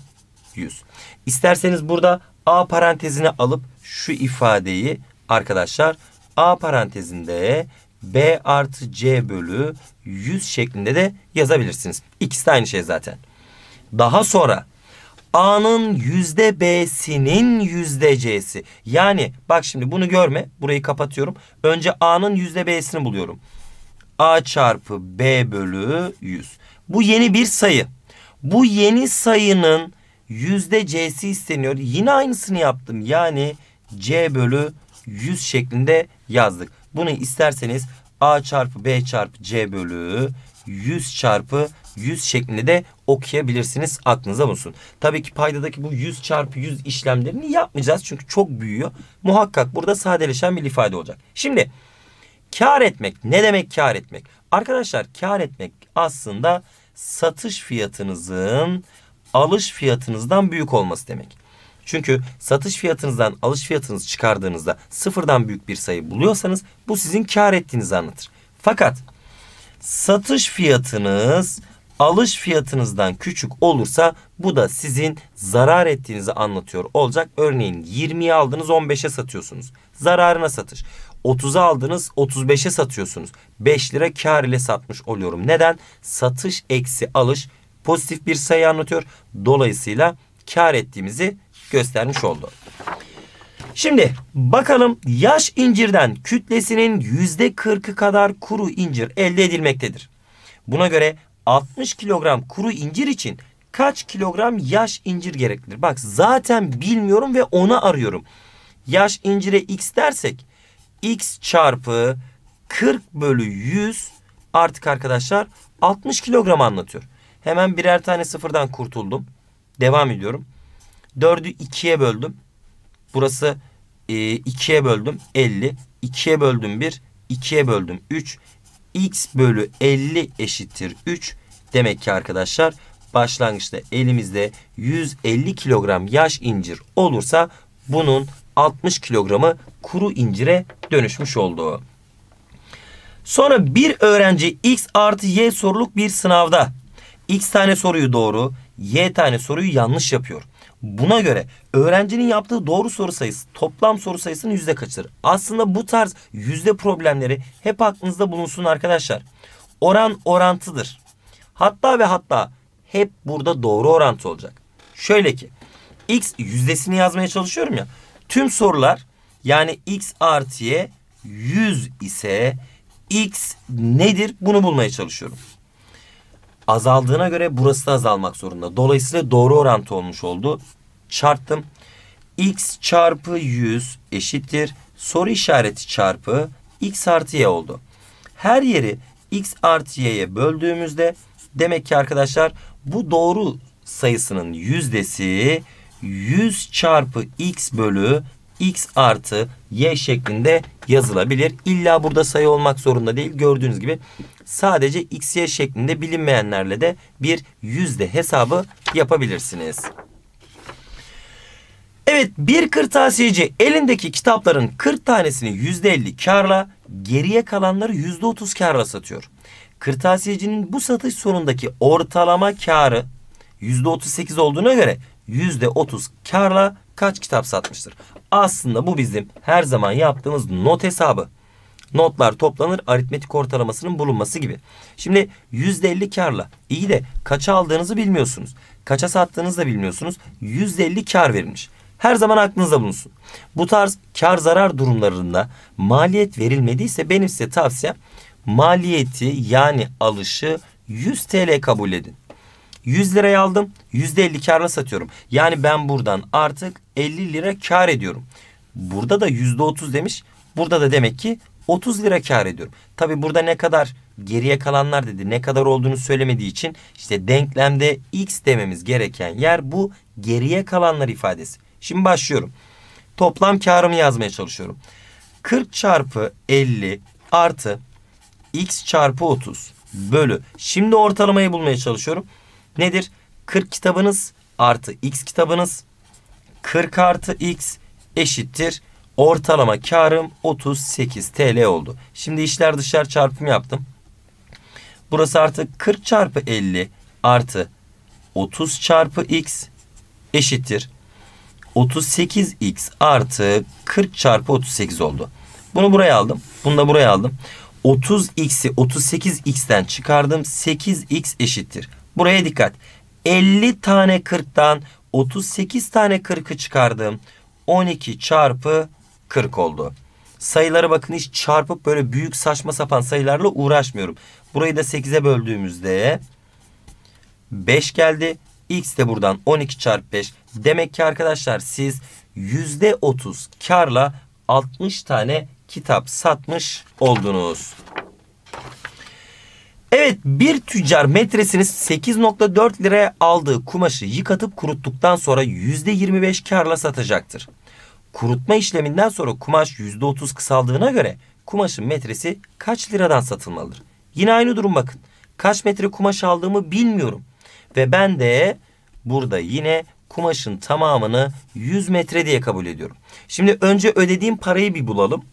100. İsterseniz burada A parantezine alıp şu ifadeyi arkadaşlar A parantezinde B artı C bölü 100 şeklinde de yazabilirsiniz. İkisi de aynı şey zaten. Daha sonra A'nın yüzde B'sinin yüzde C'si. Yani bak şimdi bunu görme. Burayı kapatıyorum. Önce A'nın yüzde B'sini buluyorum. A çarpı B bölü 100. Bu yeni bir sayı. Bu yeni sayının yüzde c'si isteniyor. Yine aynısını yaptım. Yani c bölü 100 şeklinde yazdık. Bunu isterseniz a çarpı b çarpı c bölü 100 çarpı 100 şeklinde de okuyabilirsiniz. Aklınıza bulsun. Tabii ki paydadaki bu 100 çarpı 100 işlemlerini yapmayacağız. Çünkü çok büyüyor. Muhakkak burada sadeleşen bir ifade olacak. Şimdi kar etmek. Ne demek kar etmek? Arkadaşlar kar etmek aslında satış fiyatınızın alış fiyatınızdan büyük olması demek. Çünkü satış fiyatınızdan alış fiyatınızı çıkardığınızda sıfırdan büyük bir sayı buluyorsanız bu sizin kar ettiğinizi anlatır. Fakat satış fiyatınız alış fiyatınızdan küçük olursa bu da sizin zarar ettiğinizi anlatıyor olacak. Örneğin 20'ye aldınız 15'e satıyorsunuz. Zararına satış. 30'a aldınız 35'e satıyorsunuz. 5 lira kar ile satmış oluyorum. Neden? Satış eksi alış pozitif bir sayı anlatıyor. Dolayısıyla kar ettiğimizi göstermiş oldu. Şimdi bakalım yaş incirden kütlesinin yüzde %40'ı kadar kuru incir elde edilmektedir. Buna göre 60 kilogram kuru incir için kaç kilogram yaş incir gereklidir? Bak zaten bilmiyorum ve onu arıyorum. Yaş incire x dersek x çarpı 40 bölü 100 artık arkadaşlar 60 kilogram anlatıyor. Hemen birer tane sıfırdan kurtuldum. Devam ediyorum. 4'ü 2'ye böldüm. Burası e, 2'ye böldüm 50. 2'ye böldüm 1. 2'ye böldüm 3. X bölü 50 eşittir 3. Demek ki arkadaşlar başlangıçta elimizde 150 kilogram yaş incir olursa bunun 60 kilogramı kuru incire dönüşmüş oldu. Sonra bir öğrenci X artı Y soruluk bir sınavda X tane soruyu doğru, Y tane soruyu yanlış yapıyor. Buna göre öğrencinin yaptığı doğru soru sayısı toplam soru sayısının yüzde kaçıdır? Aslında bu tarz yüzde problemleri hep aklınızda bulunsun arkadaşlar. Oran orantıdır. Hatta ve hatta hep burada doğru orantı olacak. Şöyle ki x yüzdesini yazmaya çalışıyorum ya. Tüm sorular yani x artı y 100 ise x nedir bunu bulmaya çalışıyorum azaldığına göre burası da azalmak zorunda. Dolayısıyla doğru orantı olmuş oldu. Çarptım. X çarpı 100 eşittir. Soru işareti çarpı X artı Y oldu. Her yeri X artı Y'ye böldüğümüzde demek ki arkadaşlar bu doğru sayısının yüzdesi 100 çarpı X bölü x artı y şeklinde yazılabilir. İlla burada sayı olmak zorunda değil. Gördüğünüz gibi sadece x, y şeklinde bilinmeyenlerle de bir yüzde hesabı yapabilirsiniz. Evet bir kırtasiyeci elindeki kitapların 40 tanesini %50 karla geriye kalanları %30 karla satıyor. Kırtasiyecinin bu satış sonundaki ortalama karı %38 olduğuna göre %30 karla kaç kitap satmıştır? Aslında bu bizim her zaman yaptığımız not hesabı. Notlar toplanır aritmetik ortalamasının bulunması gibi. Şimdi %50 karla iyi de kaça aldığınızı bilmiyorsunuz. Kaça sattığınızı da bilmiyorsunuz. %50 kar verilmiş. Her zaman aklınızda bulunsun. Bu tarz kar zarar durumlarında maliyet verilmediyse benim size tavsiyem maliyeti yani alışı 100 TL kabul edin. 100 liraya aldım. %50 karla satıyorum. Yani ben buradan artık 50 lira kar ediyorum. Burada da %30 demiş. Burada da demek ki 30 lira kar ediyorum. Tabi burada ne kadar geriye kalanlar dedi ne kadar olduğunu söylemediği için işte denklemde x dememiz gereken yer bu geriye kalanlar ifadesi. Şimdi başlıyorum. Toplam karımı yazmaya çalışıyorum. 40 çarpı 50 artı x çarpı 30 bölü. Şimdi ortalamayı bulmaya çalışıyorum nedir? 40 kitabınız artı x kitabınız 40 artı x eşittir. Ortalama karım 38 TL oldu. Şimdi işler dışarı çarpım yaptım. Burası artı 40 çarpı 50 artı 30 çarpı x eşittir. 38x artı 40 çarpı 38 oldu. Bunu buraya aldım. Bunu da buraya aldım. 30x'i 38x'ten çıkardım. 8x eşittir. Buraya dikkat. 50 tane 40'tan 38 tane 40'ı çıkardım. 12 çarpı 40 oldu. Sayıları bakın hiç çarpıp böyle büyük saçma sapan sayılarla uğraşmıyorum. Burayı da 8'e böldüğümüzde 5 geldi. X de buradan 12 çarpı 5. Demek ki arkadaşlar siz %30 karla 60 tane kitap satmış oldunuz. Evet bir tüccar metresini 8.4 liraya aldığı kumaşı yıkatıp kuruttuktan sonra %25 karla satacaktır. Kurutma işleminden sonra kumaş %30 kısaldığına göre kumaşın metresi kaç liradan satılmalıdır? Yine aynı durum bakın. Kaç metre kumaş aldığımı bilmiyorum. Ve ben de burada yine kumaşın tamamını 100 metre diye kabul ediyorum. Şimdi önce ödediğim parayı bir bulalım.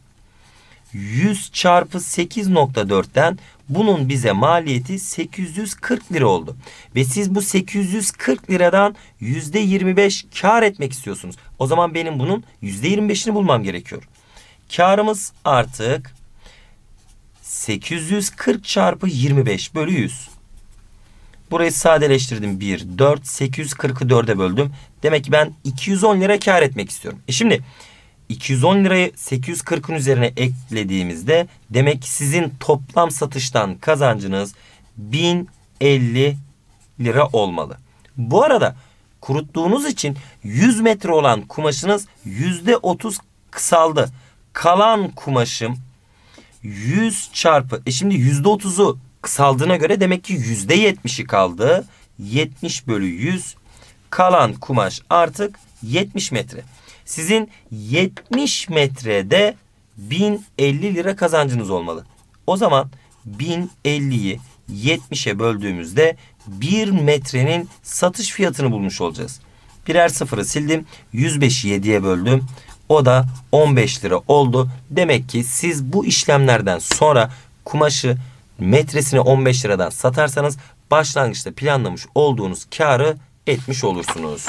100 çarpı 8.4'ten bunun bize maliyeti 840 lira oldu. Ve siz bu 840 liradan %25 kar etmek istiyorsunuz. O zaman benim bunun %25'ini bulmam gerekiyor. Karımız artık 840 çarpı 25 bölü 100. Burayı sadeleştirdim. 1, 4, 840'ı 4'e böldüm. Demek ki ben 210 lira kar etmek istiyorum. E şimdi 210 lirayı 840'ın üzerine eklediğimizde demek ki sizin toplam satıştan kazancınız 1050 lira olmalı. Bu arada kuruttuğunuz için 100 metre olan kumaşınız %30 kısaldı. Kalan kumaşım 100 çarpı e şimdi %30'u kısaldığına göre demek ki %70'i kaldı. 70 bölü 100 kalan kumaş artık 70 metre. Sizin 70 metrede 1050 lira kazancınız olmalı. O zaman 1050'yi 70'e böldüğümüzde 1 metrenin satış fiyatını bulmuş olacağız. Birer sıfırı sildim. 105'i 7'ye böldüm. O da 15 lira oldu. Demek ki siz bu işlemlerden sonra kumaşı metresini 15 liradan satarsanız başlangıçta planlamış olduğunuz karı etmiş olursunuz.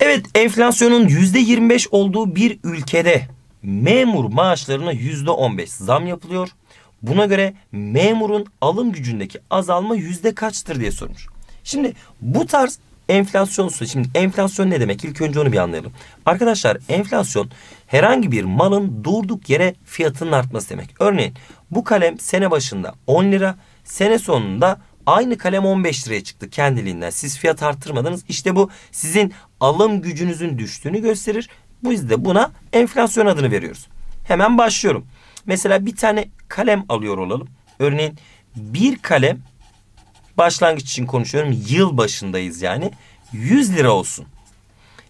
Evet enflasyonun %25 olduğu bir ülkede memur maaşlarına %15 zam yapılıyor. Buna göre memurun alım gücündeki azalma yüzde kaçtır diye sormuş. Şimdi bu tarz enflasyon şimdi enflasyon ne demek? İlk önce onu bir anlayalım. Arkadaşlar enflasyon herhangi bir malın durduk yere fiyatının artması demek. Örneğin bu kalem sene başında 10 lira, sene sonunda Aynı kalem 15 liraya çıktı kendiliğinden. Siz fiyat arttırmadınız. İşte bu sizin alım gücünüzün düştüğünü gösterir. Biz de buna enflasyon adını veriyoruz. Hemen başlıyorum. Mesela bir tane kalem alıyor olalım. Örneğin bir kalem başlangıç için konuşuyorum. Yıl başındayız yani. 100 lira olsun.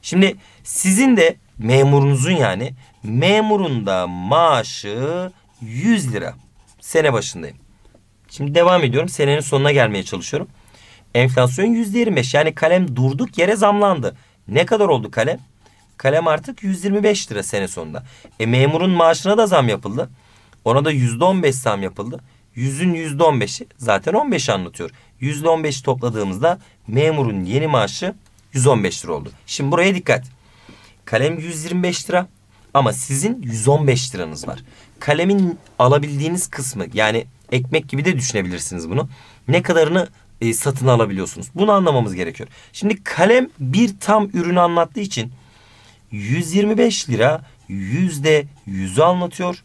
Şimdi sizin de memurunuzun yani memurun da maaşı 100 lira. Sene başındayım. Şimdi devam ediyorum. Senenin sonuna gelmeye çalışıyorum. Enflasyon %25. Yani kalem durduk yere zamlandı. Ne kadar oldu kalem? Kalem artık 125 lira sene sonunda. E memurun maaşına da zam yapıldı. Ona da %15 zam yapıldı. Yüzün %15'i zaten 15 anlatıyor. %15'i topladığımızda memurun yeni maaşı 115 lira oldu. Şimdi buraya dikkat. Kalem 125 lira ama sizin 115 liranız var. Kalemin alabildiğiniz kısmı yani Ekmek gibi de düşünebilirsiniz bunu. Ne kadarını e, satın alabiliyorsunuz. Bunu anlamamız gerekiyor. Şimdi kalem bir tam ürünü anlattığı için 125 lira yüzde yüzü anlatıyor.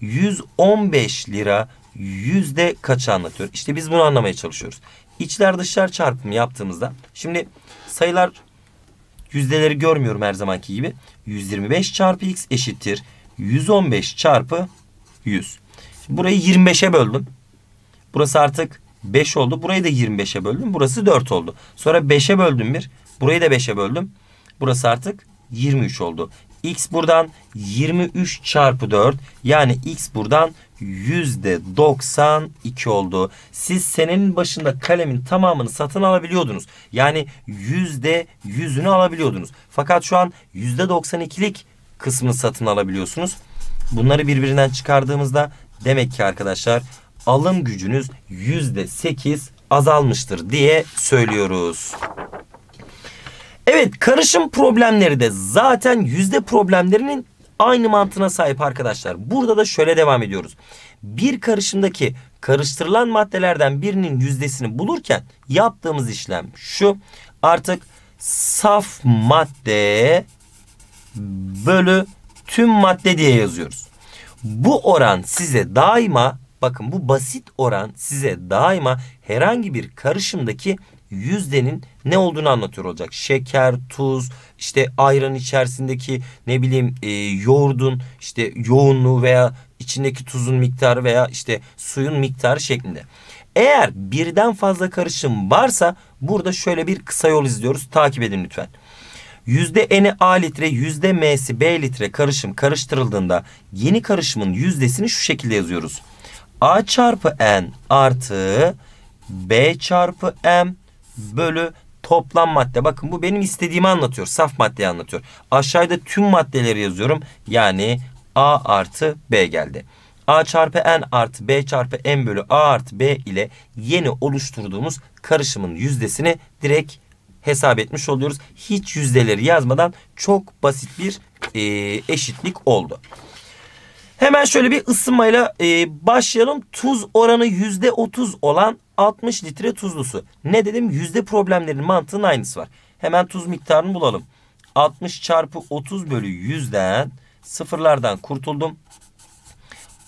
115 lira yüzde kaçı anlatıyor. İşte biz bunu anlamaya çalışıyoruz. İçler dışlar çarpımı yaptığımızda şimdi sayılar yüzdeleri görmüyorum her zamanki gibi. 125 çarpı x eşittir 115 çarpı 100. Burayı 25'e böldüm. Burası artık 5 oldu. Burayı da 25'e böldüm. Burası 4 oldu. Sonra 5'e böldüm 1. Burayı da 5'e böldüm. Burası artık 23 oldu. X buradan 23 çarpı 4. Yani X buradan %92 oldu. Siz senenin başında kalemin tamamını satın alabiliyordunuz. Yani %100'ünü alabiliyordunuz. Fakat şu an %92'lik kısmını satın alabiliyorsunuz. Bunları birbirinden çıkardığımızda Demek ki arkadaşlar alım gücünüz yüzde sekiz azalmıştır diye söylüyoruz. Evet karışım problemleri de zaten yüzde problemlerinin aynı mantığına sahip arkadaşlar. Burada da şöyle devam ediyoruz. Bir karışımdaki karıştırılan maddelerden birinin yüzdesini bulurken yaptığımız işlem şu. Artık saf madde bölü tüm madde diye yazıyoruz. Bu oran size daima bakın bu basit oran size daima herhangi bir karışımdaki yüzdenin ne olduğunu anlatıyor olacak. Şeker, tuz, işte ayran içerisindeki ne bileyim e, yoğurdun işte yoğunluğu veya içindeki tuzun miktarı veya işte suyun miktarı şeklinde. Eğer birden fazla karışım varsa burada şöyle bir kısa yol izliyoruz. Takip edin lütfen. Yüzde N'i A litre, yüzde M'si B litre karışım karıştırıldığında yeni karışımın yüzdesini şu şekilde yazıyoruz. A çarpı N artı B çarpı M bölü toplam madde. Bakın bu benim istediğimi anlatıyor. Saf maddeyi anlatıyor. Aşağıda tüm maddeleri yazıyorum. Yani A artı B geldi. A çarpı N artı B çarpı M bölü A artı B ile yeni oluşturduğumuz karışımın yüzdesini direkt hesap etmiş oluyoruz. Hiç yüzdeleri yazmadan çok basit bir e, eşitlik oldu. Hemen şöyle bir ısınmayla e, başlayalım. Tuz oranı yüzde otuz olan 60 litre tuzlu su. Ne dedim? Yüzde problemlerin mantığının aynısı var. Hemen tuz miktarını bulalım. 60 çarpı 30 bölü 100'den sıfırlardan kurtuldum.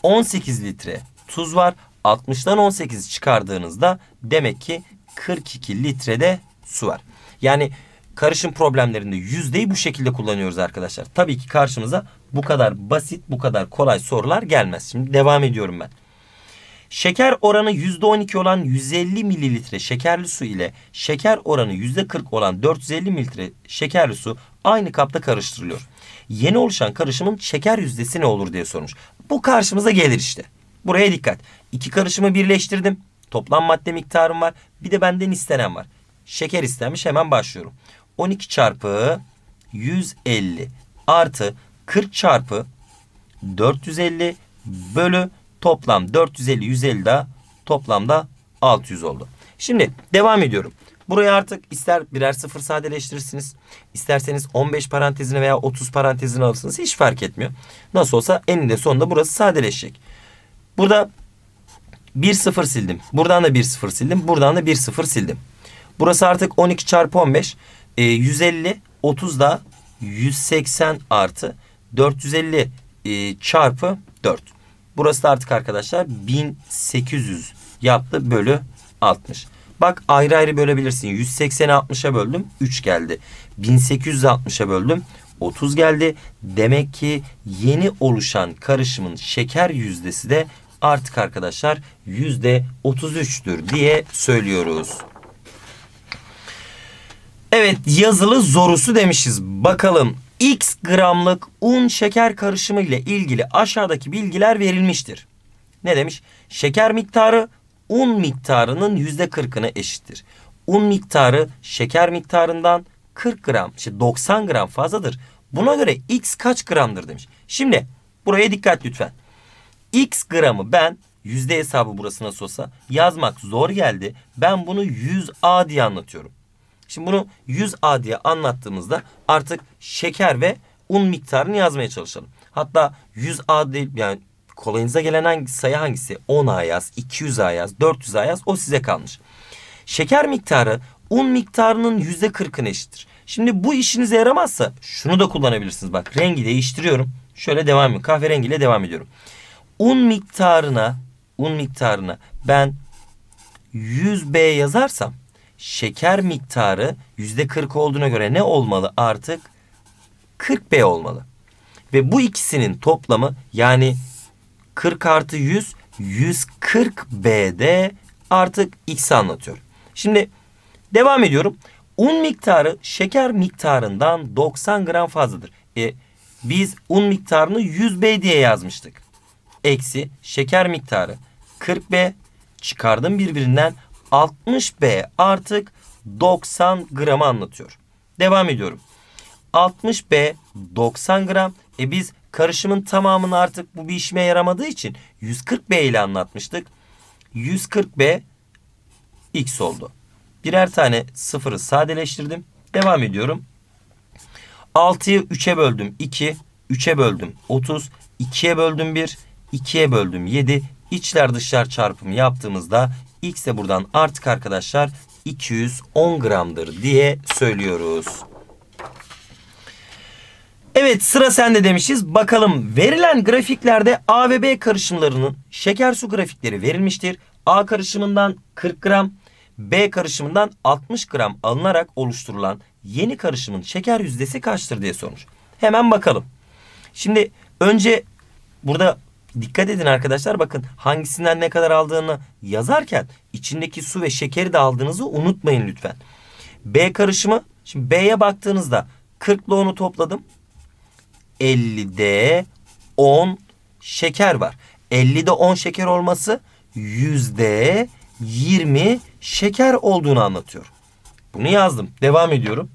18 litre tuz var. 60'dan 18 çıkardığınızda demek ki 42 litrede su var. Yani karışım problemlerinde yüzdeyi bu şekilde kullanıyoruz arkadaşlar. Tabii ki karşımıza bu kadar basit, bu kadar kolay sorular gelmez. Şimdi devam ediyorum ben. Şeker oranı %12 olan 150 mililitre şekerli su ile şeker oranı %40 olan 450 mililitre şekerli su aynı kapta karıştırılıyor. Yeni oluşan karışımın şeker yüzdesi ne olur diye sormuş. Bu karşımıza gelir işte. Buraya dikkat. İki karışımı birleştirdim. Toplam madde miktarım var. Bir de benden istenen var. Şeker istenmiş hemen başlıyorum. 12 çarpı 150 artı 40 çarpı 450 bölü toplam 450 150 daha toplamda 600 oldu. Şimdi devam ediyorum. Buraya artık ister birer sıfır sadeleştirirsiniz. isterseniz 15 parantezine veya 30 parantezine alırsınız. Hiç fark etmiyor. Nasıl olsa eninde sonunda burası sadeleşecek. Burada bir sıfır sildim. Buradan da bir sıfır sildim. Buradan da bir sıfır sildim. Burası artık 12 çarpı 15. E, 150 30 da 180 artı 450 e, çarpı 4. Burası da artık arkadaşlar 1800 yaptı bölü 60. Bak ayrı ayrı bölebilirsin. 180'i 60'a böldüm 3 geldi. 1860'a böldüm 30 geldi. Demek ki yeni oluşan karışımın şeker yüzdesi de artık arkadaşlar yüzde %33'tür diye söylüyoruz. Evet yazılı zorusu demişiz. Bakalım x gramlık un şeker karışımı ile ilgili aşağıdaki bilgiler verilmiştir. Ne demiş? Şeker miktarı un miktarının yüzde kırkına eşittir. Un miktarı şeker miktarından 40 gram, işte 90 gram fazladır. Buna göre x kaç gramdır demiş. Şimdi buraya dikkat lütfen. X gramı ben yüzde hesabı burası nasıl olsa yazmak zor geldi. Ben bunu 100A diye anlatıyorum. Şimdi bunu 100A diye anlattığımızda artık şeker ve un miktarını yazmaya çalışalım. Hatta 100A değil yani kolayınıza gelen hangi sayı hangisi? 10A yaz, 200A yaz, 400A yaz o size kalmış. Şeker miktarı un miktarının %40'ın eşittir. Şimdi bu işinize yaramazsa şunu da kullanabilirsiniz. Bak rengi değiştiriyorum. Şöyle devam ediyorum. Kahverengiyle devam ediyorum. Un miktarına un miktarına ben 100B yazarsam şeker miktarı yüzde 40 olduğuna göre ne olmalı artık? 40B olmalı. Ve bu ikisinin toplamı yani 40 artı 100 140B'de artık X anlatıyor. Şimdi devam ediyorum. Un miktarı şeker miktarından 90 gram fazladır. E, biz un miktarını 100B diye yazmıştık. Eksi şeker miktarı 40B çıkardım birbirinden 60B artık 90 gramı anlatıyor. Devam ediyorum. 60B 90 gram. E biz karışımın tamamını artık bu bir işime yaramadığı için 140B ile anlatmıştık. 140B X oldu. Birer tane sıfırı sadeleştirdim. Devam ediyorum. 6'yı 3'e böldüm 2. 3'e böldüm 30. 2'ye böldüm 1. 2'ye böldüm 7. İçler dışlar çarpımı yaptığımızda X de buradan artık arkadaşlar 210 gramdır diye söylüyoruz. Evet sıra sende demişiz. Bakalım verilen grafiklerde A ve B karışımlarının şeker su grafikleri verilmiştir. A karışımından 40 gram, B karışımından 60 gram alınarak oluşturulan yeni karışımın şeker yüzdesi kaçtır diye sormuş. Hemen bakalım. Şimdi önce burada Dikkat edin arkadaşlar bakın hangisinden ne kadar aldığını yazarken içindeki su ve şekeri de aldığınızı unutmayın lütfen. B karışımı şimdi B'ye baktığınızda 40 onu 10'u topladım. 50'de 10 şeker var. 50'de 10 şeker olması yüzde 20 şeker olduğunu anlatıyor. Bunu yazdım. Devam ediyorum.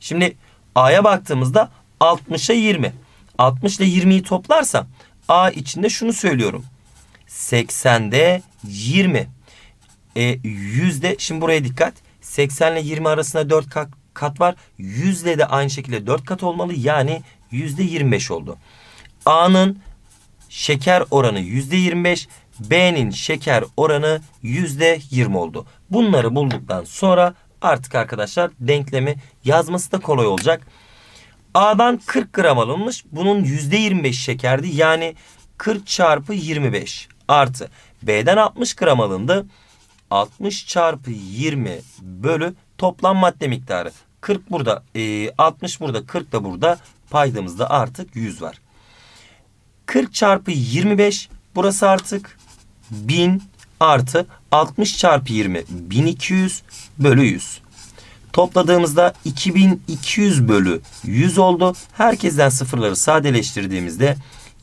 Şimdi A'ya baktığımızda 60'a 20. 60 ile 20'yi toplarsam A içinde şunu söylüyorum. 80'de 20. E, de şimdi buraya dikkat. 80 ile 20 arasında 4 kat, var. Yüzde de aynı şekilde 4 kat olmalı. Yani yüzde 25 oldu. A'nın şeker oranı yüzde 25. B'nin şeker oranı yüzde 20 oldu. Bunları bulduktan sonra artık arkadaşlar denklemi yazması da kolay olacak. A'dan 40 gram alınmış. Bunun %25 şekerdi. Yani 40 çarpı 25 artı B'den 60 gram alındı. 60 çarpı 20 bölü toplam madde miktarı. 40 burada, 60 e, burada, 40 da burada. Paydamızda artık 100 var. 40 çarpı 25 burası artık 1000 artı 60 çarpı 20 1200 bölü 100. Topladığımızda 2200 bölü 100 oldu. Herkesten sıfırları sadeleştirdiğimizde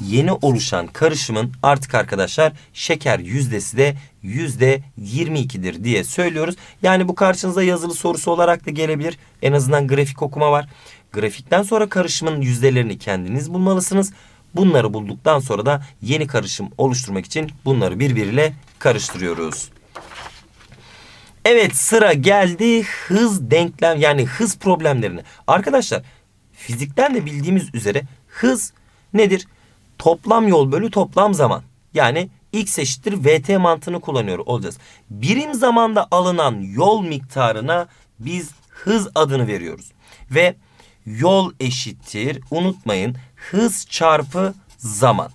yeni oluşan karışımın artık arkadaşlar şeker yüzdesi de yüzde 22'dir diye söylüyoruz. Yani bu karşınıza yazılı sorusu olarak da gelebilir. En azından grafik okuma var. Grafikten sonra karışımın yüzdelerini kendiniz bulmalısınız. Bunları bulduktan sonra da yeni karışım oluşturmak için bunları birbiriyle karıştırıyoruz. Evet sıra geldi hız denklem yani hız problemlerine. Arkadaşlar fizikten de bildiğimiz üzere hız nedir? Toplam yol bölü toplam zaman. Yani x eşittir vt mantığını kullanıyor olacağız. Birim zamanda alınan yol miktarına biz hız adını veriyoruz. Ve yol eşittir unutmayın hız çarpı zaman.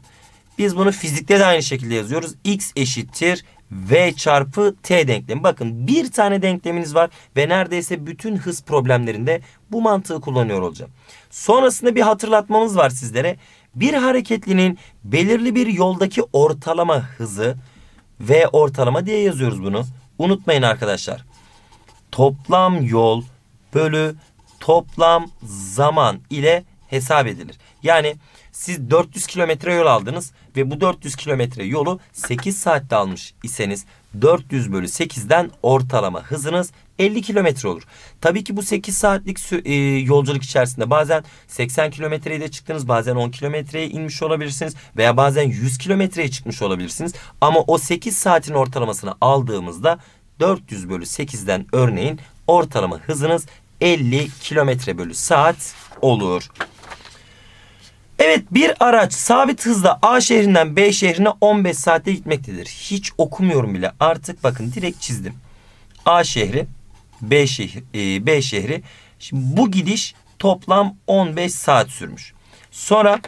Biz bunu fizikte de aynı şekilde yazıyoruz. x eşittir V çarpı T denklemi. Bakın bir tane denkleminiz var ve neredeyse bütün hız problemlerinde bu mantığı kullanıyor olacağım. Sonrasında bir hatırlatmamız var sizlere. Bir hareketlinin belirli bir yoldaki ortalama hızı V ortalama diye yazıyoruz bunu. Unutmayın arkadaşlar. Toplam yol bölü toplam zaman ile hesap edilir. Yani siz 400 kilometre yol aldınız ve bu 400 kilometre yolu 8 saatte almış iseniz 400 bölü 8'den ortalama hızınız 50 kilometre olur. Tabii ki bu 8 saatlik e, yolculuk içerisinde bazen 80 kilometreye de çıktınız. Bazen 10 kilometreye inmiş olabilirsiniz. Veya bazen 100 kilometreye çıkmış olabilirsiniz. Ama o 8 saatin ortalamasını aldığımızda 400 bölü 8'den örneğin ortalama hızınız 50 kilometre bölü saat olur. Evet bir araç sabit hızla A şehrinden B şehrine 15 saatte gitmektedir. Hiç okumuyorum bile artık bakın direkt çizdim. A şehri B şehri, e, B şehri. Şimdi bu gidiş toplam 15 saat sürmüş. Sonra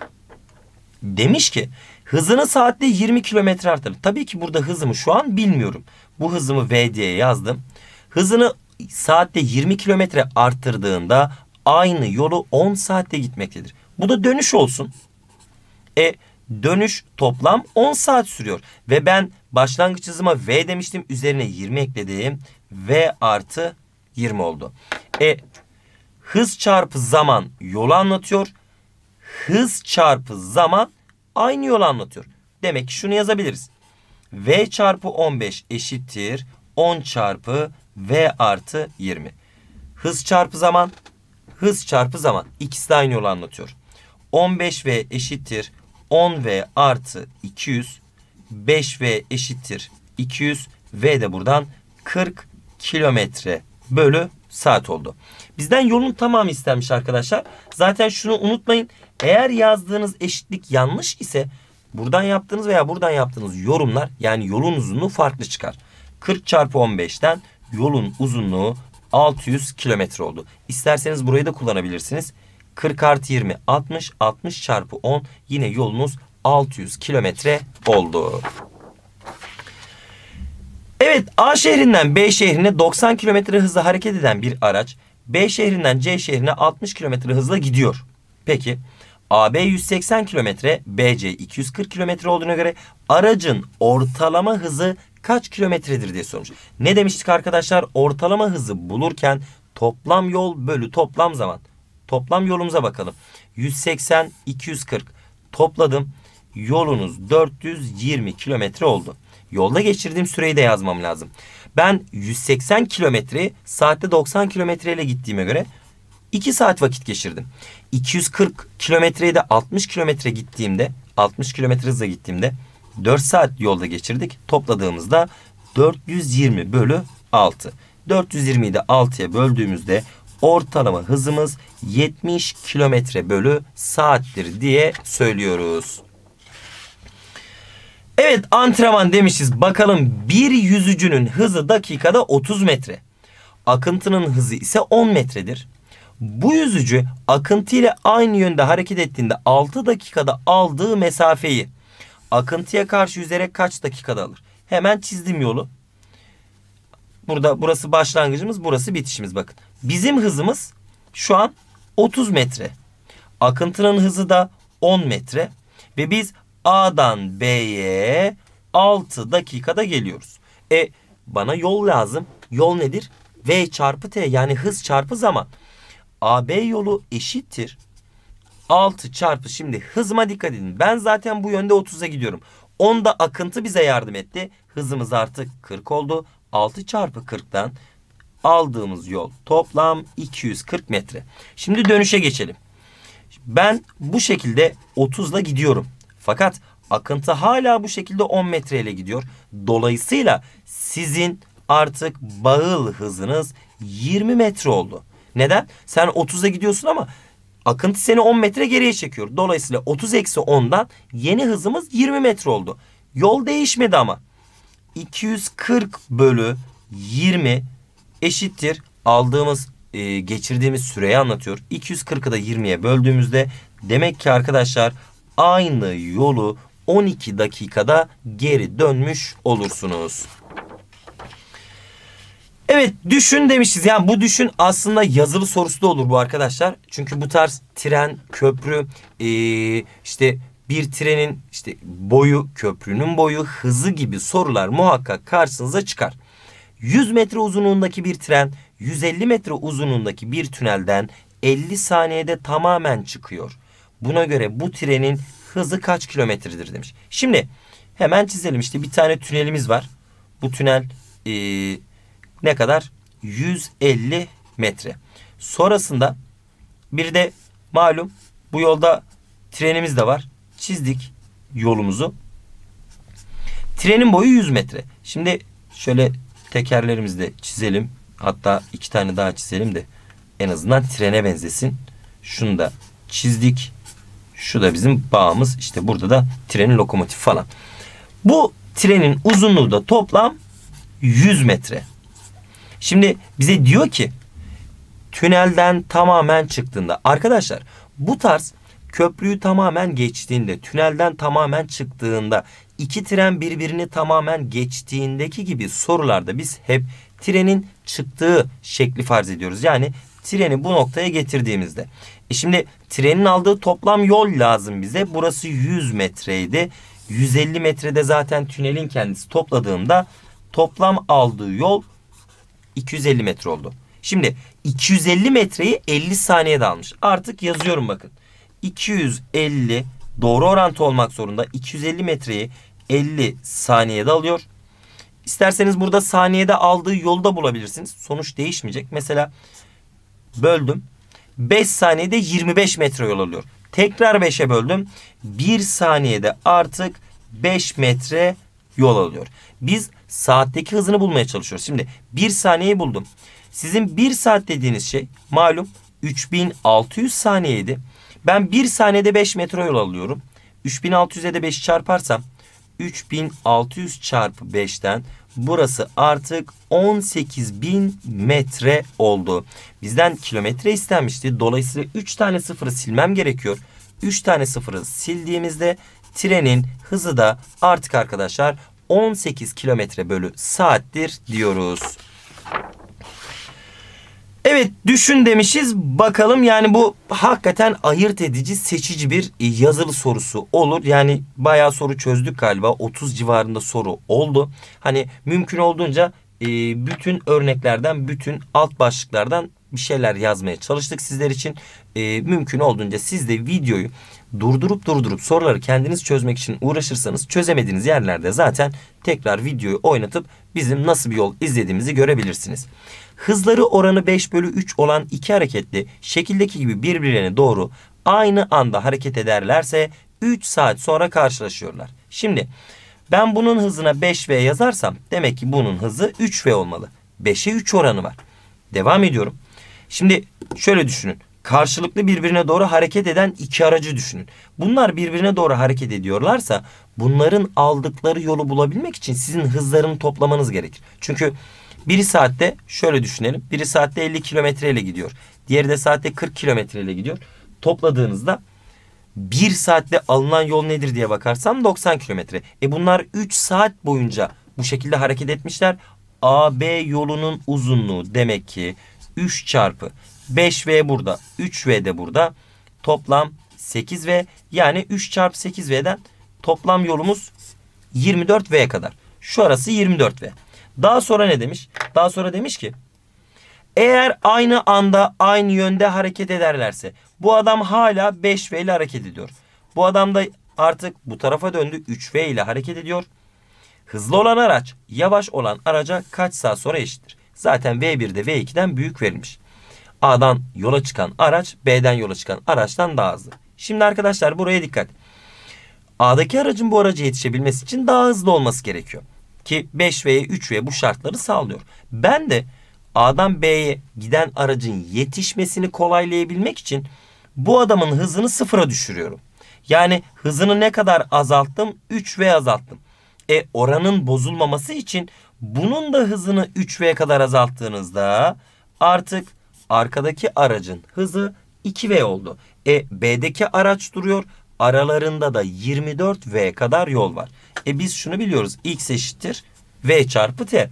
demiş ki hızını saatte 20 kilometre artırın. Tabii ki burada hızımı şu an bilmiyorum. Bu hızımı V diye yazdım. Hızını saatte 20 kilometre arttırdığında aynı yolu 10 saatte gitmektedir. Bu da dönüş olsun. E dönüş toplam 10 saat sürüyor. Ve ben başlangıç hızıma V demiştim. Üzerine 20 ekledim. V artı 20 oldu. E hız çarpı zaman yolu anlatıyor. Hız çarpı zaman aynı yolu anlatıyor. Demek ki şunu yazabiliriz. V çarpı 15 eşittir 10 çarpı V artı 20. Hız çarpı zaman, hız çarpı zaman. İkisi de aynı yolu anlatıyor. 15V eşittir 10V artı 200. 5V eşittir 200. V de buradan 40 kilometre bölü saat oldu. Bizden yolun tamamı istenmiş arkadaşlar. Zaten şunu unutmayın. Eğer yazdığınız eşitlik yanlış ise buradan yaptığınız veya buradan yaptığınız yorumlar yani yolun uzunluğu farklı çıkar. 40 çarpı 15'ten yolun uzunluğu 600 kilometre oldu. İsterseniz burayı da kullanabilirsiniz. 40 artı 20 60. 60 çarpı 10 yine yolunuz 600 kilometre oldu. Evet A şehrinden B şehrine 90 kilometre hızla hareket eden bir araç B şehrinden C şehrine 60 kilometre hızla gidiyor. Peki AB 180 kilometre BC 240 kilometre olduğuna göre aracın ortalama hızı kaç kilometredir diye sormuş. Ne demiştik arkadaşlar? Ortalama hızı bulurken toplam yol bölü toplam zaman. Toplam yolumuza bakalım. 180, 240 topladım. Yolunuz 420 kilometre oldu. Yolda geçirdiğim süreyi de yazmam lazım. Ben 180 kilometreyi saatte 90 kilometre ile gittiğime göre 2 saat vakit geçirdim. 240 kilometreyi de 60 kilometre gittiğimde 60 kilometre hızla gittiğimde 4 saat yolda geçirdik. Topladığımızda 420 bölü 6. 420'yi de 6'ya böldüğümüzde ortalama hızımız 70 kilometre bölü saattir diye söylüyoruz. Evet antrenman demişiz. Bakalım bir yüzücünün hızı dakikada 30 metre. Akıntının hızı ise 10 metredir. Bu yüzücü akıntı ile aynı yönde hareket ettiğinde 6 dakikada aldığı mesafeyi akıntıya karşı yüzerek kaç dakikada alır? Hemen çizdim yolu. Burada burası başlangıcımız, burası bitişimiz bakın. Bizim hızımız şu an 30 metre. Akıntının hızı da 10 metre ve biz A'dan B'ye 6 dakikada geliyoruz. E bana yol lazım. Yol nedir? V çarpı T yani hız çarpı zaman. AB yolu eşittir. 6 çarpı şimdi hızıma dikkat edin. Ben zaten bu yönde 30'a gidiyorum. 10'da akıntı bize yardım etti. Hızımız artık 40 oldu. 6 çarpı 40'tan aldığımız yol toplam 240 metre. Şimdi dönüşe geçelim. Ben bu şekilde 30'la gidiyorum. Fakat akıntı hala bu şekilde 10 ile gidiyor. Dolayısıyla sizin artık bağıl hızınız 20 metre oldu. Neden? Sen 30'a gidiyorsun ama akıntı seni 10 metre geriye çekiyor. Dolayısıyla 30 eksi 10'dan yeni hızımız 20 metre oldu. Yol değişmedi ama. 240 bölü 20 eşittir aldığımız e, geçirdiğimiz süreyi anlatıyor. 240'ı da 20'ye böldüğümüzde demek ki arkadaşlar aynı yolu 12 dakikada geri dönmüş olursunuz. Evet düşün demişiz. Yani bu düşün aslında yazılı sorusu da olur bu arkadaşlar. Çünkü bu tarz tren, köprü, ee, işte bir trenin işte boyu, köprünün boyu, hızı gibi sorular muhakkak karşınıza çıkar. 100 metre uzunluğundaki bir tren 150 metre uzunluğundaki bir tünelden 50 saniyede tamamen çıkıyor. Buna göre bu trenin hızı kaç kilometredir demiş. Şimdi hemen çizelim işte bir tane tünelimiz var. Bu tünel e, ne kadar? 150 metre. Sonrasında bir de malum bu yolda trenimiz de var çizdik yolumuzu. Trenin boyu 100 metre. Şimdi şöyle tekerlerimizi de çizelim. Hatta iki tane daha çizelim de en azından trene benzesin. Şunu da çizdik. Şu da bizim bağımız. İşte burada da trenin lokomotif falan. Bu trenin uzunluğu da toplam 100 metre. Şimdi bize diyor ki tünelden tamamen çıktığında arkadaşlar bu tarz köprüyü tamamen geçtiğinde, tünelden tamamen çıktığında, iki tren birbirini tamamen geçtiğindeki gibi sorularda biz hep trenin çıktığı şekli farz ediyoruz. Yani treni bu noktaya getirdiğimizde. E şimdi trenin aldığı toplam yol lazım bize. Burası 100 metreydi. 150 metrede zaten tünelin kendisi topladığımda toplam aldığı yol 250 metre oldu. Şimdi 250 metreyi 50 saniyede almış. Artık yazıyorum bakın. 250 doğru orantı olmak zorunda 250 metreyi 50 saniyede alıyor. İsterseniz burada saniyede aldığı yolu da bulabilirsiniz. Sonuç değişmeyecek. Mesela böldüm. 5 saniyede 25 metre yol alıyor. Tekrar 5'e böldüm. 1 saniyede artık 5 metre yol alıyor. Biz saatteki hızını bulmaya çalışıyoruz. Şimdi 1 saniyeyi buldum. Sizin 1 saat dediğiniz şey malum 3600 saniyeydi. Ben bir saniyede 5 metre yol alıyorum. 3600'e de 5 çarparsam 3600 çarpı 5'ten burası artık 18.000 metre oldu. Bizden kilometre istenmişti. Dolayısıyla 3 tane sıfırı silmem gerekiyor. 3 tane sıfırı sildiğimizde trenin hızı da artık arkadaşlar 18 kilometre bölü saattir diyoruz. Evet düşün demişiz bakalım yani bu hakikaten ayırt edici seçici bir yazılı sorusu olur. Yani bayağı soru çözdük galiba 30 civarında soru oldu. Hani mümkün olduğunca e, bütün örneklerden bütün alt başlıklardan bir şeyler yazmaya çalıştık sizler için. E, mümkün olduğunca siz de videoyu durdurup durdurup soruları kendiniz çözmek için uğraşırsanız çözemediğiniz yerlerde zaten tekrar videoyu oynatıp bizim nasıl bir yol izlediğimizi görebilirsiniz hızları oranı 5 bölü 3 olan iki hareketli şekildeki gibi birbirlerine doğru aynı anda hareket ederlerse 3 saat sonra karşılaşıyorlar. Şimdi ben bunun hızına 5V yazarsam demek ki bunun hızı 3V olmalı. 5'e 3 oranı var. Devam ediyorum. Şimdi şöyle düşünün. Karşılıklı birbirine doğru hareket eden iki aracı düşünün. Bunlar birbirine doğru hareket ediyorlarsa bunların aldıkları yolu bulabilmek için sizin hızlarını toplamanız gerekir. Çünkü biri saatte şöyle düşünelim. Biri saatte 50 kilometreyle gidiyor. Diğeri de saatte 40 kilometreyle gidiyor. Topladığınızda bir saatte alınan yol nedir diye bakarsam 90 kilometre. E bunlar 3 saat boyunca bu şekilde hareket etmişler. AB yolunun uzunluğu demek ki 3 çarpı 5V burada 3V de burada toplam 8V yani 3 çarpı 8V'den toplam yolumuz 24V kadar. Şu arası 24V. Daha sonra ne demiş? Daha sonra demiş ki eğer aynı anda aynı yönde hareket ederlerse bu adam hala 5 V ile hareket ediyor. Bu adam da artık bu tarafa döndü 3 V ile hareket ediyor. Hızlı olan araç yavaş olan araca kaç saat sonra eşittir? Zaten V1'de V2'den büyük verilmiş. A'dan yola çıkan araç B'den yola çıkan araçtan daha hızlı. Şimdi arkadaşlar buraya dikkat. A'daki aracın bu araca yetişebilmesi için daha hızlı olması gerekiyor. Ki 5V'ye 3V bu şartları sağlıyor. Ben de A'dan B'ye giden aracın yetişmesini kolaylayabilmek için bu adamın hızını sıfıra düşürüyorum. Yani hızını ne kadar azalttım? 3V azalttım. E oranın bozulmaması için bunun da hızını 3V kadar azalttığınızda artık arkadaki aracın hızı 2V oldu. E B'deki araç duruyor aralarında da 24V kadar yol var. E biz şunu biliyoruz. X eşittir V çarpı T.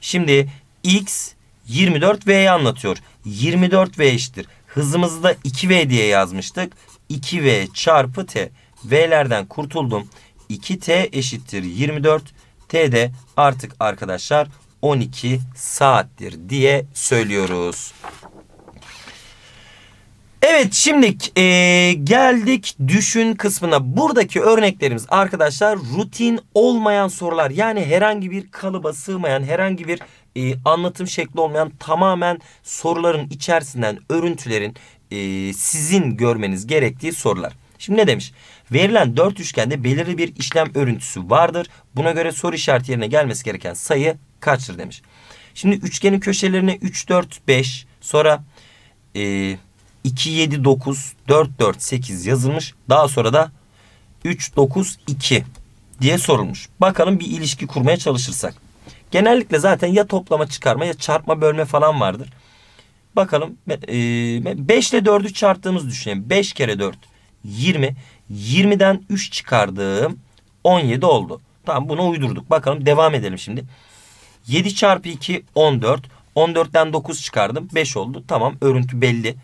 Şimdi X 24V'yi anlatıyor. 24V eşittir. Hızımızı da 2V diye yazmıştık. 2V çarpı T. V'lerden kurtuldum. 2T eşittir 24. T de artık arkadaşlar 12 saattir diye söylüyoruz. Evet şimdi e, geldik düşün kısmına. Buradaki örneklerimiz arkadaşlar rutin olmayan sorular. Yani herhangi bir kalıba sığmayan, herhangi bir e, anlatım şekli olmayan tamamen soruların içerisinden örüntülerin e, sizin görmeniz gerektiği sorular. Şimdi ne demiş? Verilen dört üçgende belirli bir işlem örüntüsü vardır. Buna göre soru işareti yerine gelmesi gereken sayı kaçtır demiş. Şimdi üçgenin köşelerine 3, 4, 5 sonra... E, 279 448 yazılmış. Daha sonra da 392 diye sorulmuş. Bakalım bir ilişki kurmaya çalışırsak. Genellikle zaten ya toplama çıkarma ya çarpma bölme falan vardır. Bakalım 5 e, ile 4'ü çarptığımız düşünelim. 5 kere 4 20. 20'den 3 çıkardığım 17 oldu. Tamam bunu uydurduk. Bakalım devam edelim şimdi. 7 çarpı 2 14. 14'ten 9 çıkardım. 5 oldu. Tamam örüntü belli.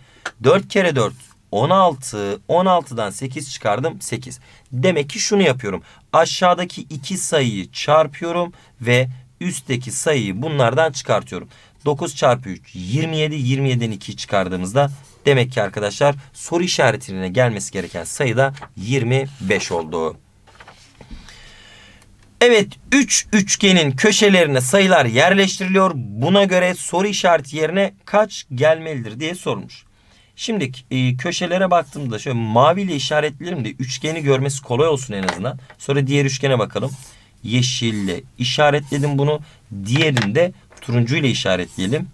4 kere 4 16. 16'dan 8 çıkardım 8. Demek ki şunu yapıyorum. Aşağıdaki iki sayıyı çarpıyorum ve üstteki sayıyı bunlardan çıkartıyorum. 9 çarpı 3 27. 27'den 2'yi çıkardığımızda demek ki arkadaşlar soru işaretine gelmesi gereken sayı da 25 oldu. Evet 3 üç üçgenin köşelerine sayılar yerleştiriliyor. Buna göre soru işareti yerine kaç gelmelidir diye sormuş. Şimdi e, köşelere baktığımda şöyle maviyle işaretlerim de üçgeni görmesi kolay olsun en azından. Sonra diğer üçgene bakalım. Yeşille işaretledim bunu. Diğerini de turuncu ile işaretleyelim.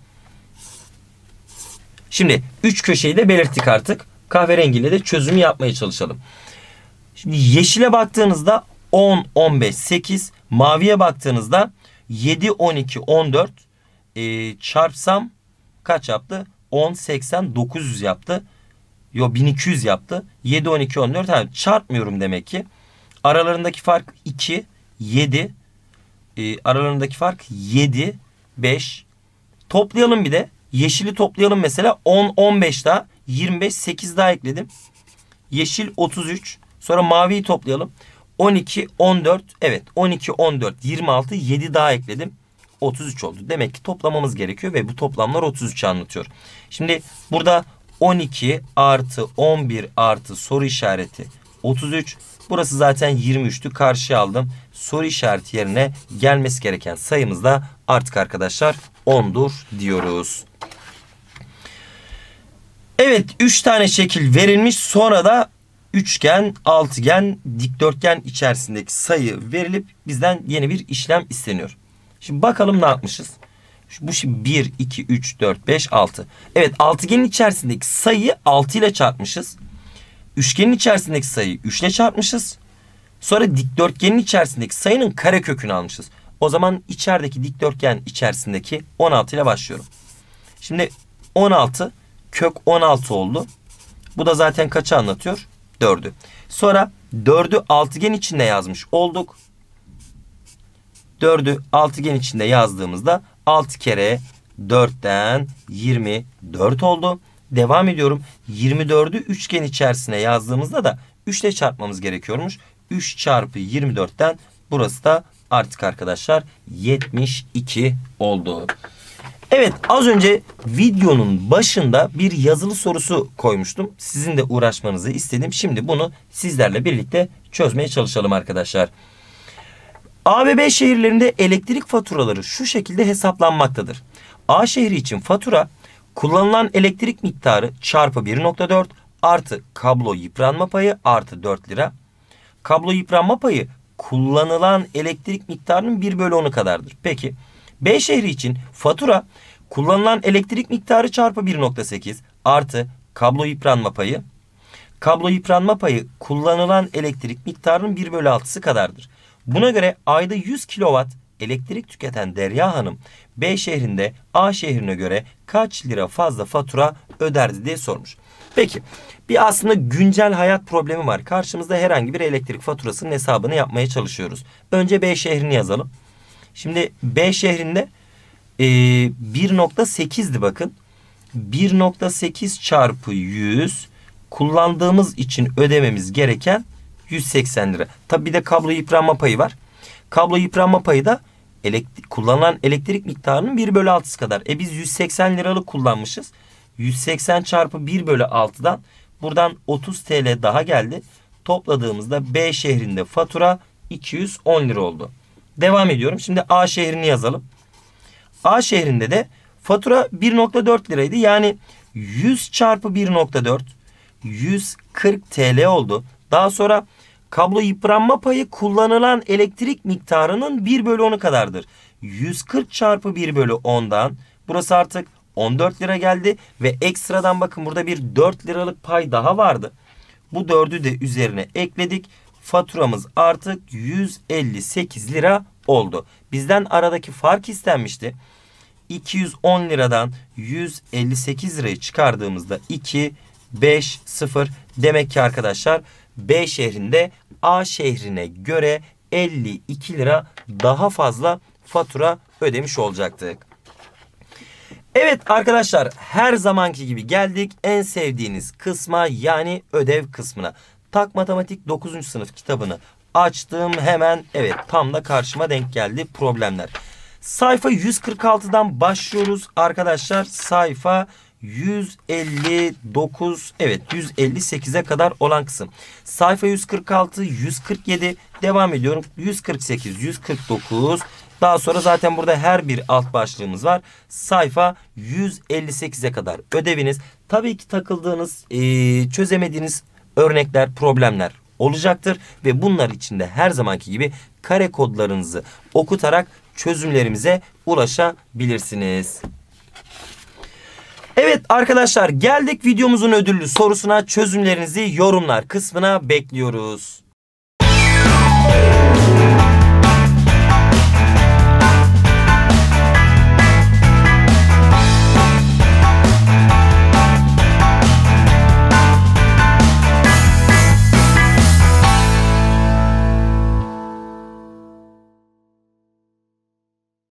Şimdi üç köşeyi de belirttik artık. Kahverengiyle de çözümü yapmaya çalışalım. Şimdi yeşile baktığınızda 10, 15, 8. Maviye baktığınızda 7, 12, 14. E, çarpsam kaç yaptı? 10, 900 yaptı. Yo 1200 yaptı. 7, 12, 14. Ha, çarpmıyorum demek ki. Aralarındaki fark 2, 7. E, aralarındaki fark 7, 5. Toplayalım bir de. Yeşili toplayalım mesela. 10, 15 daha. 25, 8 daha ekledim. Yeşil 33. Sonra maviyi toplayalım. 12, 14. Evet 12, 14, 26, 7 daha ekledim. 33 oldu. Demek ki toplamamız gerekiyor ve bu toplamlar 33'ü anlatıyor. Şimdi burada 12 artı 11 artı soru işareti 33. Burası zaten 23'tü Karşı aldım. Soru işareti yerine gelmesi gereken sayımız da artık arkadaşlar 10'dur diyoruz. Evet 3 tane şekil verilmiş sonra da üçgen, altıgen, dikdörtgen içerisindeki sayı verilip bizden yeni bir işlem isteniyor. Şimdi bakalım ne yapmışız. Bu şimdi 1, 2, 3, 4, 5, 6. Evet altıgenin içerisindeki sayıyı 6 ile çarpmışız. Üçgenin içerisindeki sayıyı 3 ile çarpmışız. Sonra dikdörtgenin içerisindeki sayının kare kökünü almışız. O zaman içerideki dikdörtgen içerisindeki 16 ile başlıyorum. Şimdi 16 kök 16 oldu. Bu da zaten kaçı anlatıyor? 4'ü. Sonra 4'ü altıgen içinde yazmış olduk. 4'ü altıgen içinde yazdığımızda 6 kere 4'ten 24 oldu. Devam ediyorum. 24'ü üçgen içerisine yazdığımızda da 3 ile çarpmamız gerekiyormuş. 3 çarpı 24'ten burası da artık arkadaşlar 72 oldu. Evet az önce videonun başında bir yazılı sorusu koymuştum. Sizin de uğraşmanızı istedim. Şimdi bunu sizlerle birlikte çözmeye çalışalım arkadaşlar. A ve B şehirlerinde elektrik faturaları şu şekilde hesaplanmaktadır. A şehri için fatura kullanılan elektrik miktarı çarpı 1.4 artı kablo yıpranma payı artı 4 lira. Kablo yıpranma payı kullanılan elektrik miktarının 1 bölü 10'u kadardır. Peki B şehri için fatura kullanılan elektrik miktarı çarpı 1.8 artı kablo yıpranma payı. Kablo yıpranma payı kullanılan elektrik miktarının 1 bölü 6'sı kadardır. Buna göre ayda 100 kilowatt elektrik tüketen Derya Hanım B şehrinde A şehrine göre kaç lira fazla fatura öderdi diye sormuş. Peki bir aslında güncel hayat problemi var. Karşımızda herhangi bir elektrik faturasının hesabını yapmaya çalışıyoruz. Önce B şehrini yazalım. Şimdi B şehrinde e, 1.8'di bakın. 1.8 çarpı 100 kullandığımız için ödememiz gereken 180 lira. Tabi bir de kablo yıpranma payı var. Kablo yıpranma payı da elektrik, kullanılan elektrik miktarının 1 bölü 6'sı kadar. E biz 180 liralık kullanmışız. 180 çarpı 1 bölü 6'dan buradan 30 TL daha geldi. Topladığımızda B şehrinde fatura 210 lira oldu. Devam ediyorum. Şimdi A şehrini yazalım. A şehrinde de fatura 1.4 liraydı. Yani 100 çarpı 1.4 140 TL oldu. Daha sonra Kablo yıpranma payı kullanılan elektrik miktarının 1 bölü 10'u kadardır. 140 çarpı 1 bölü 10'dan burası artık 14 lira geldi ve ekstradan bakın burada bir 4 liralık pay daha vardı. Bu 4'ü de üzerine ekledik. Faturamız artık 158 lira oldu. Bizden aradaki fark istenmişti. 210 liradan 158 lirayı çıkardığımızda 2, 5, 0 demek ki arkadaşlar B şehrinde A şehrine göre 52 lira daha fazla fatura ödemiş olacaktık. Evet arkadaşlar her zamanki gibi geldik en sevdiğiniz kısma yani ödev kısmına. Tak Matematik 9. sınıf kitabını açtım hemen evet tam da karşıma denk geldi problemler. Sayfa 146'dan başlıyoruz arkadaşlar sayfa 159 evet 158'e kadar olan kısım. Sayfa 146, 147 devam ediyorum. 148, 149 daha sonra zaten burada her bir alt başlığımız var. Sayfa 158'e kadar ödeviniz. Tabii ki takıldığınız, çözemediğiniz örnekler, problemler olacaktır. Ve bunlar içinde her zamanki gibi kare kodlarınızı okutarak çözümlerimize ulaşabilirsiniz. Evet arkadaşlar geldik videomuzun ödüllü sorusuna çözümlerinizi yorumlar kısmına bekliyoruz.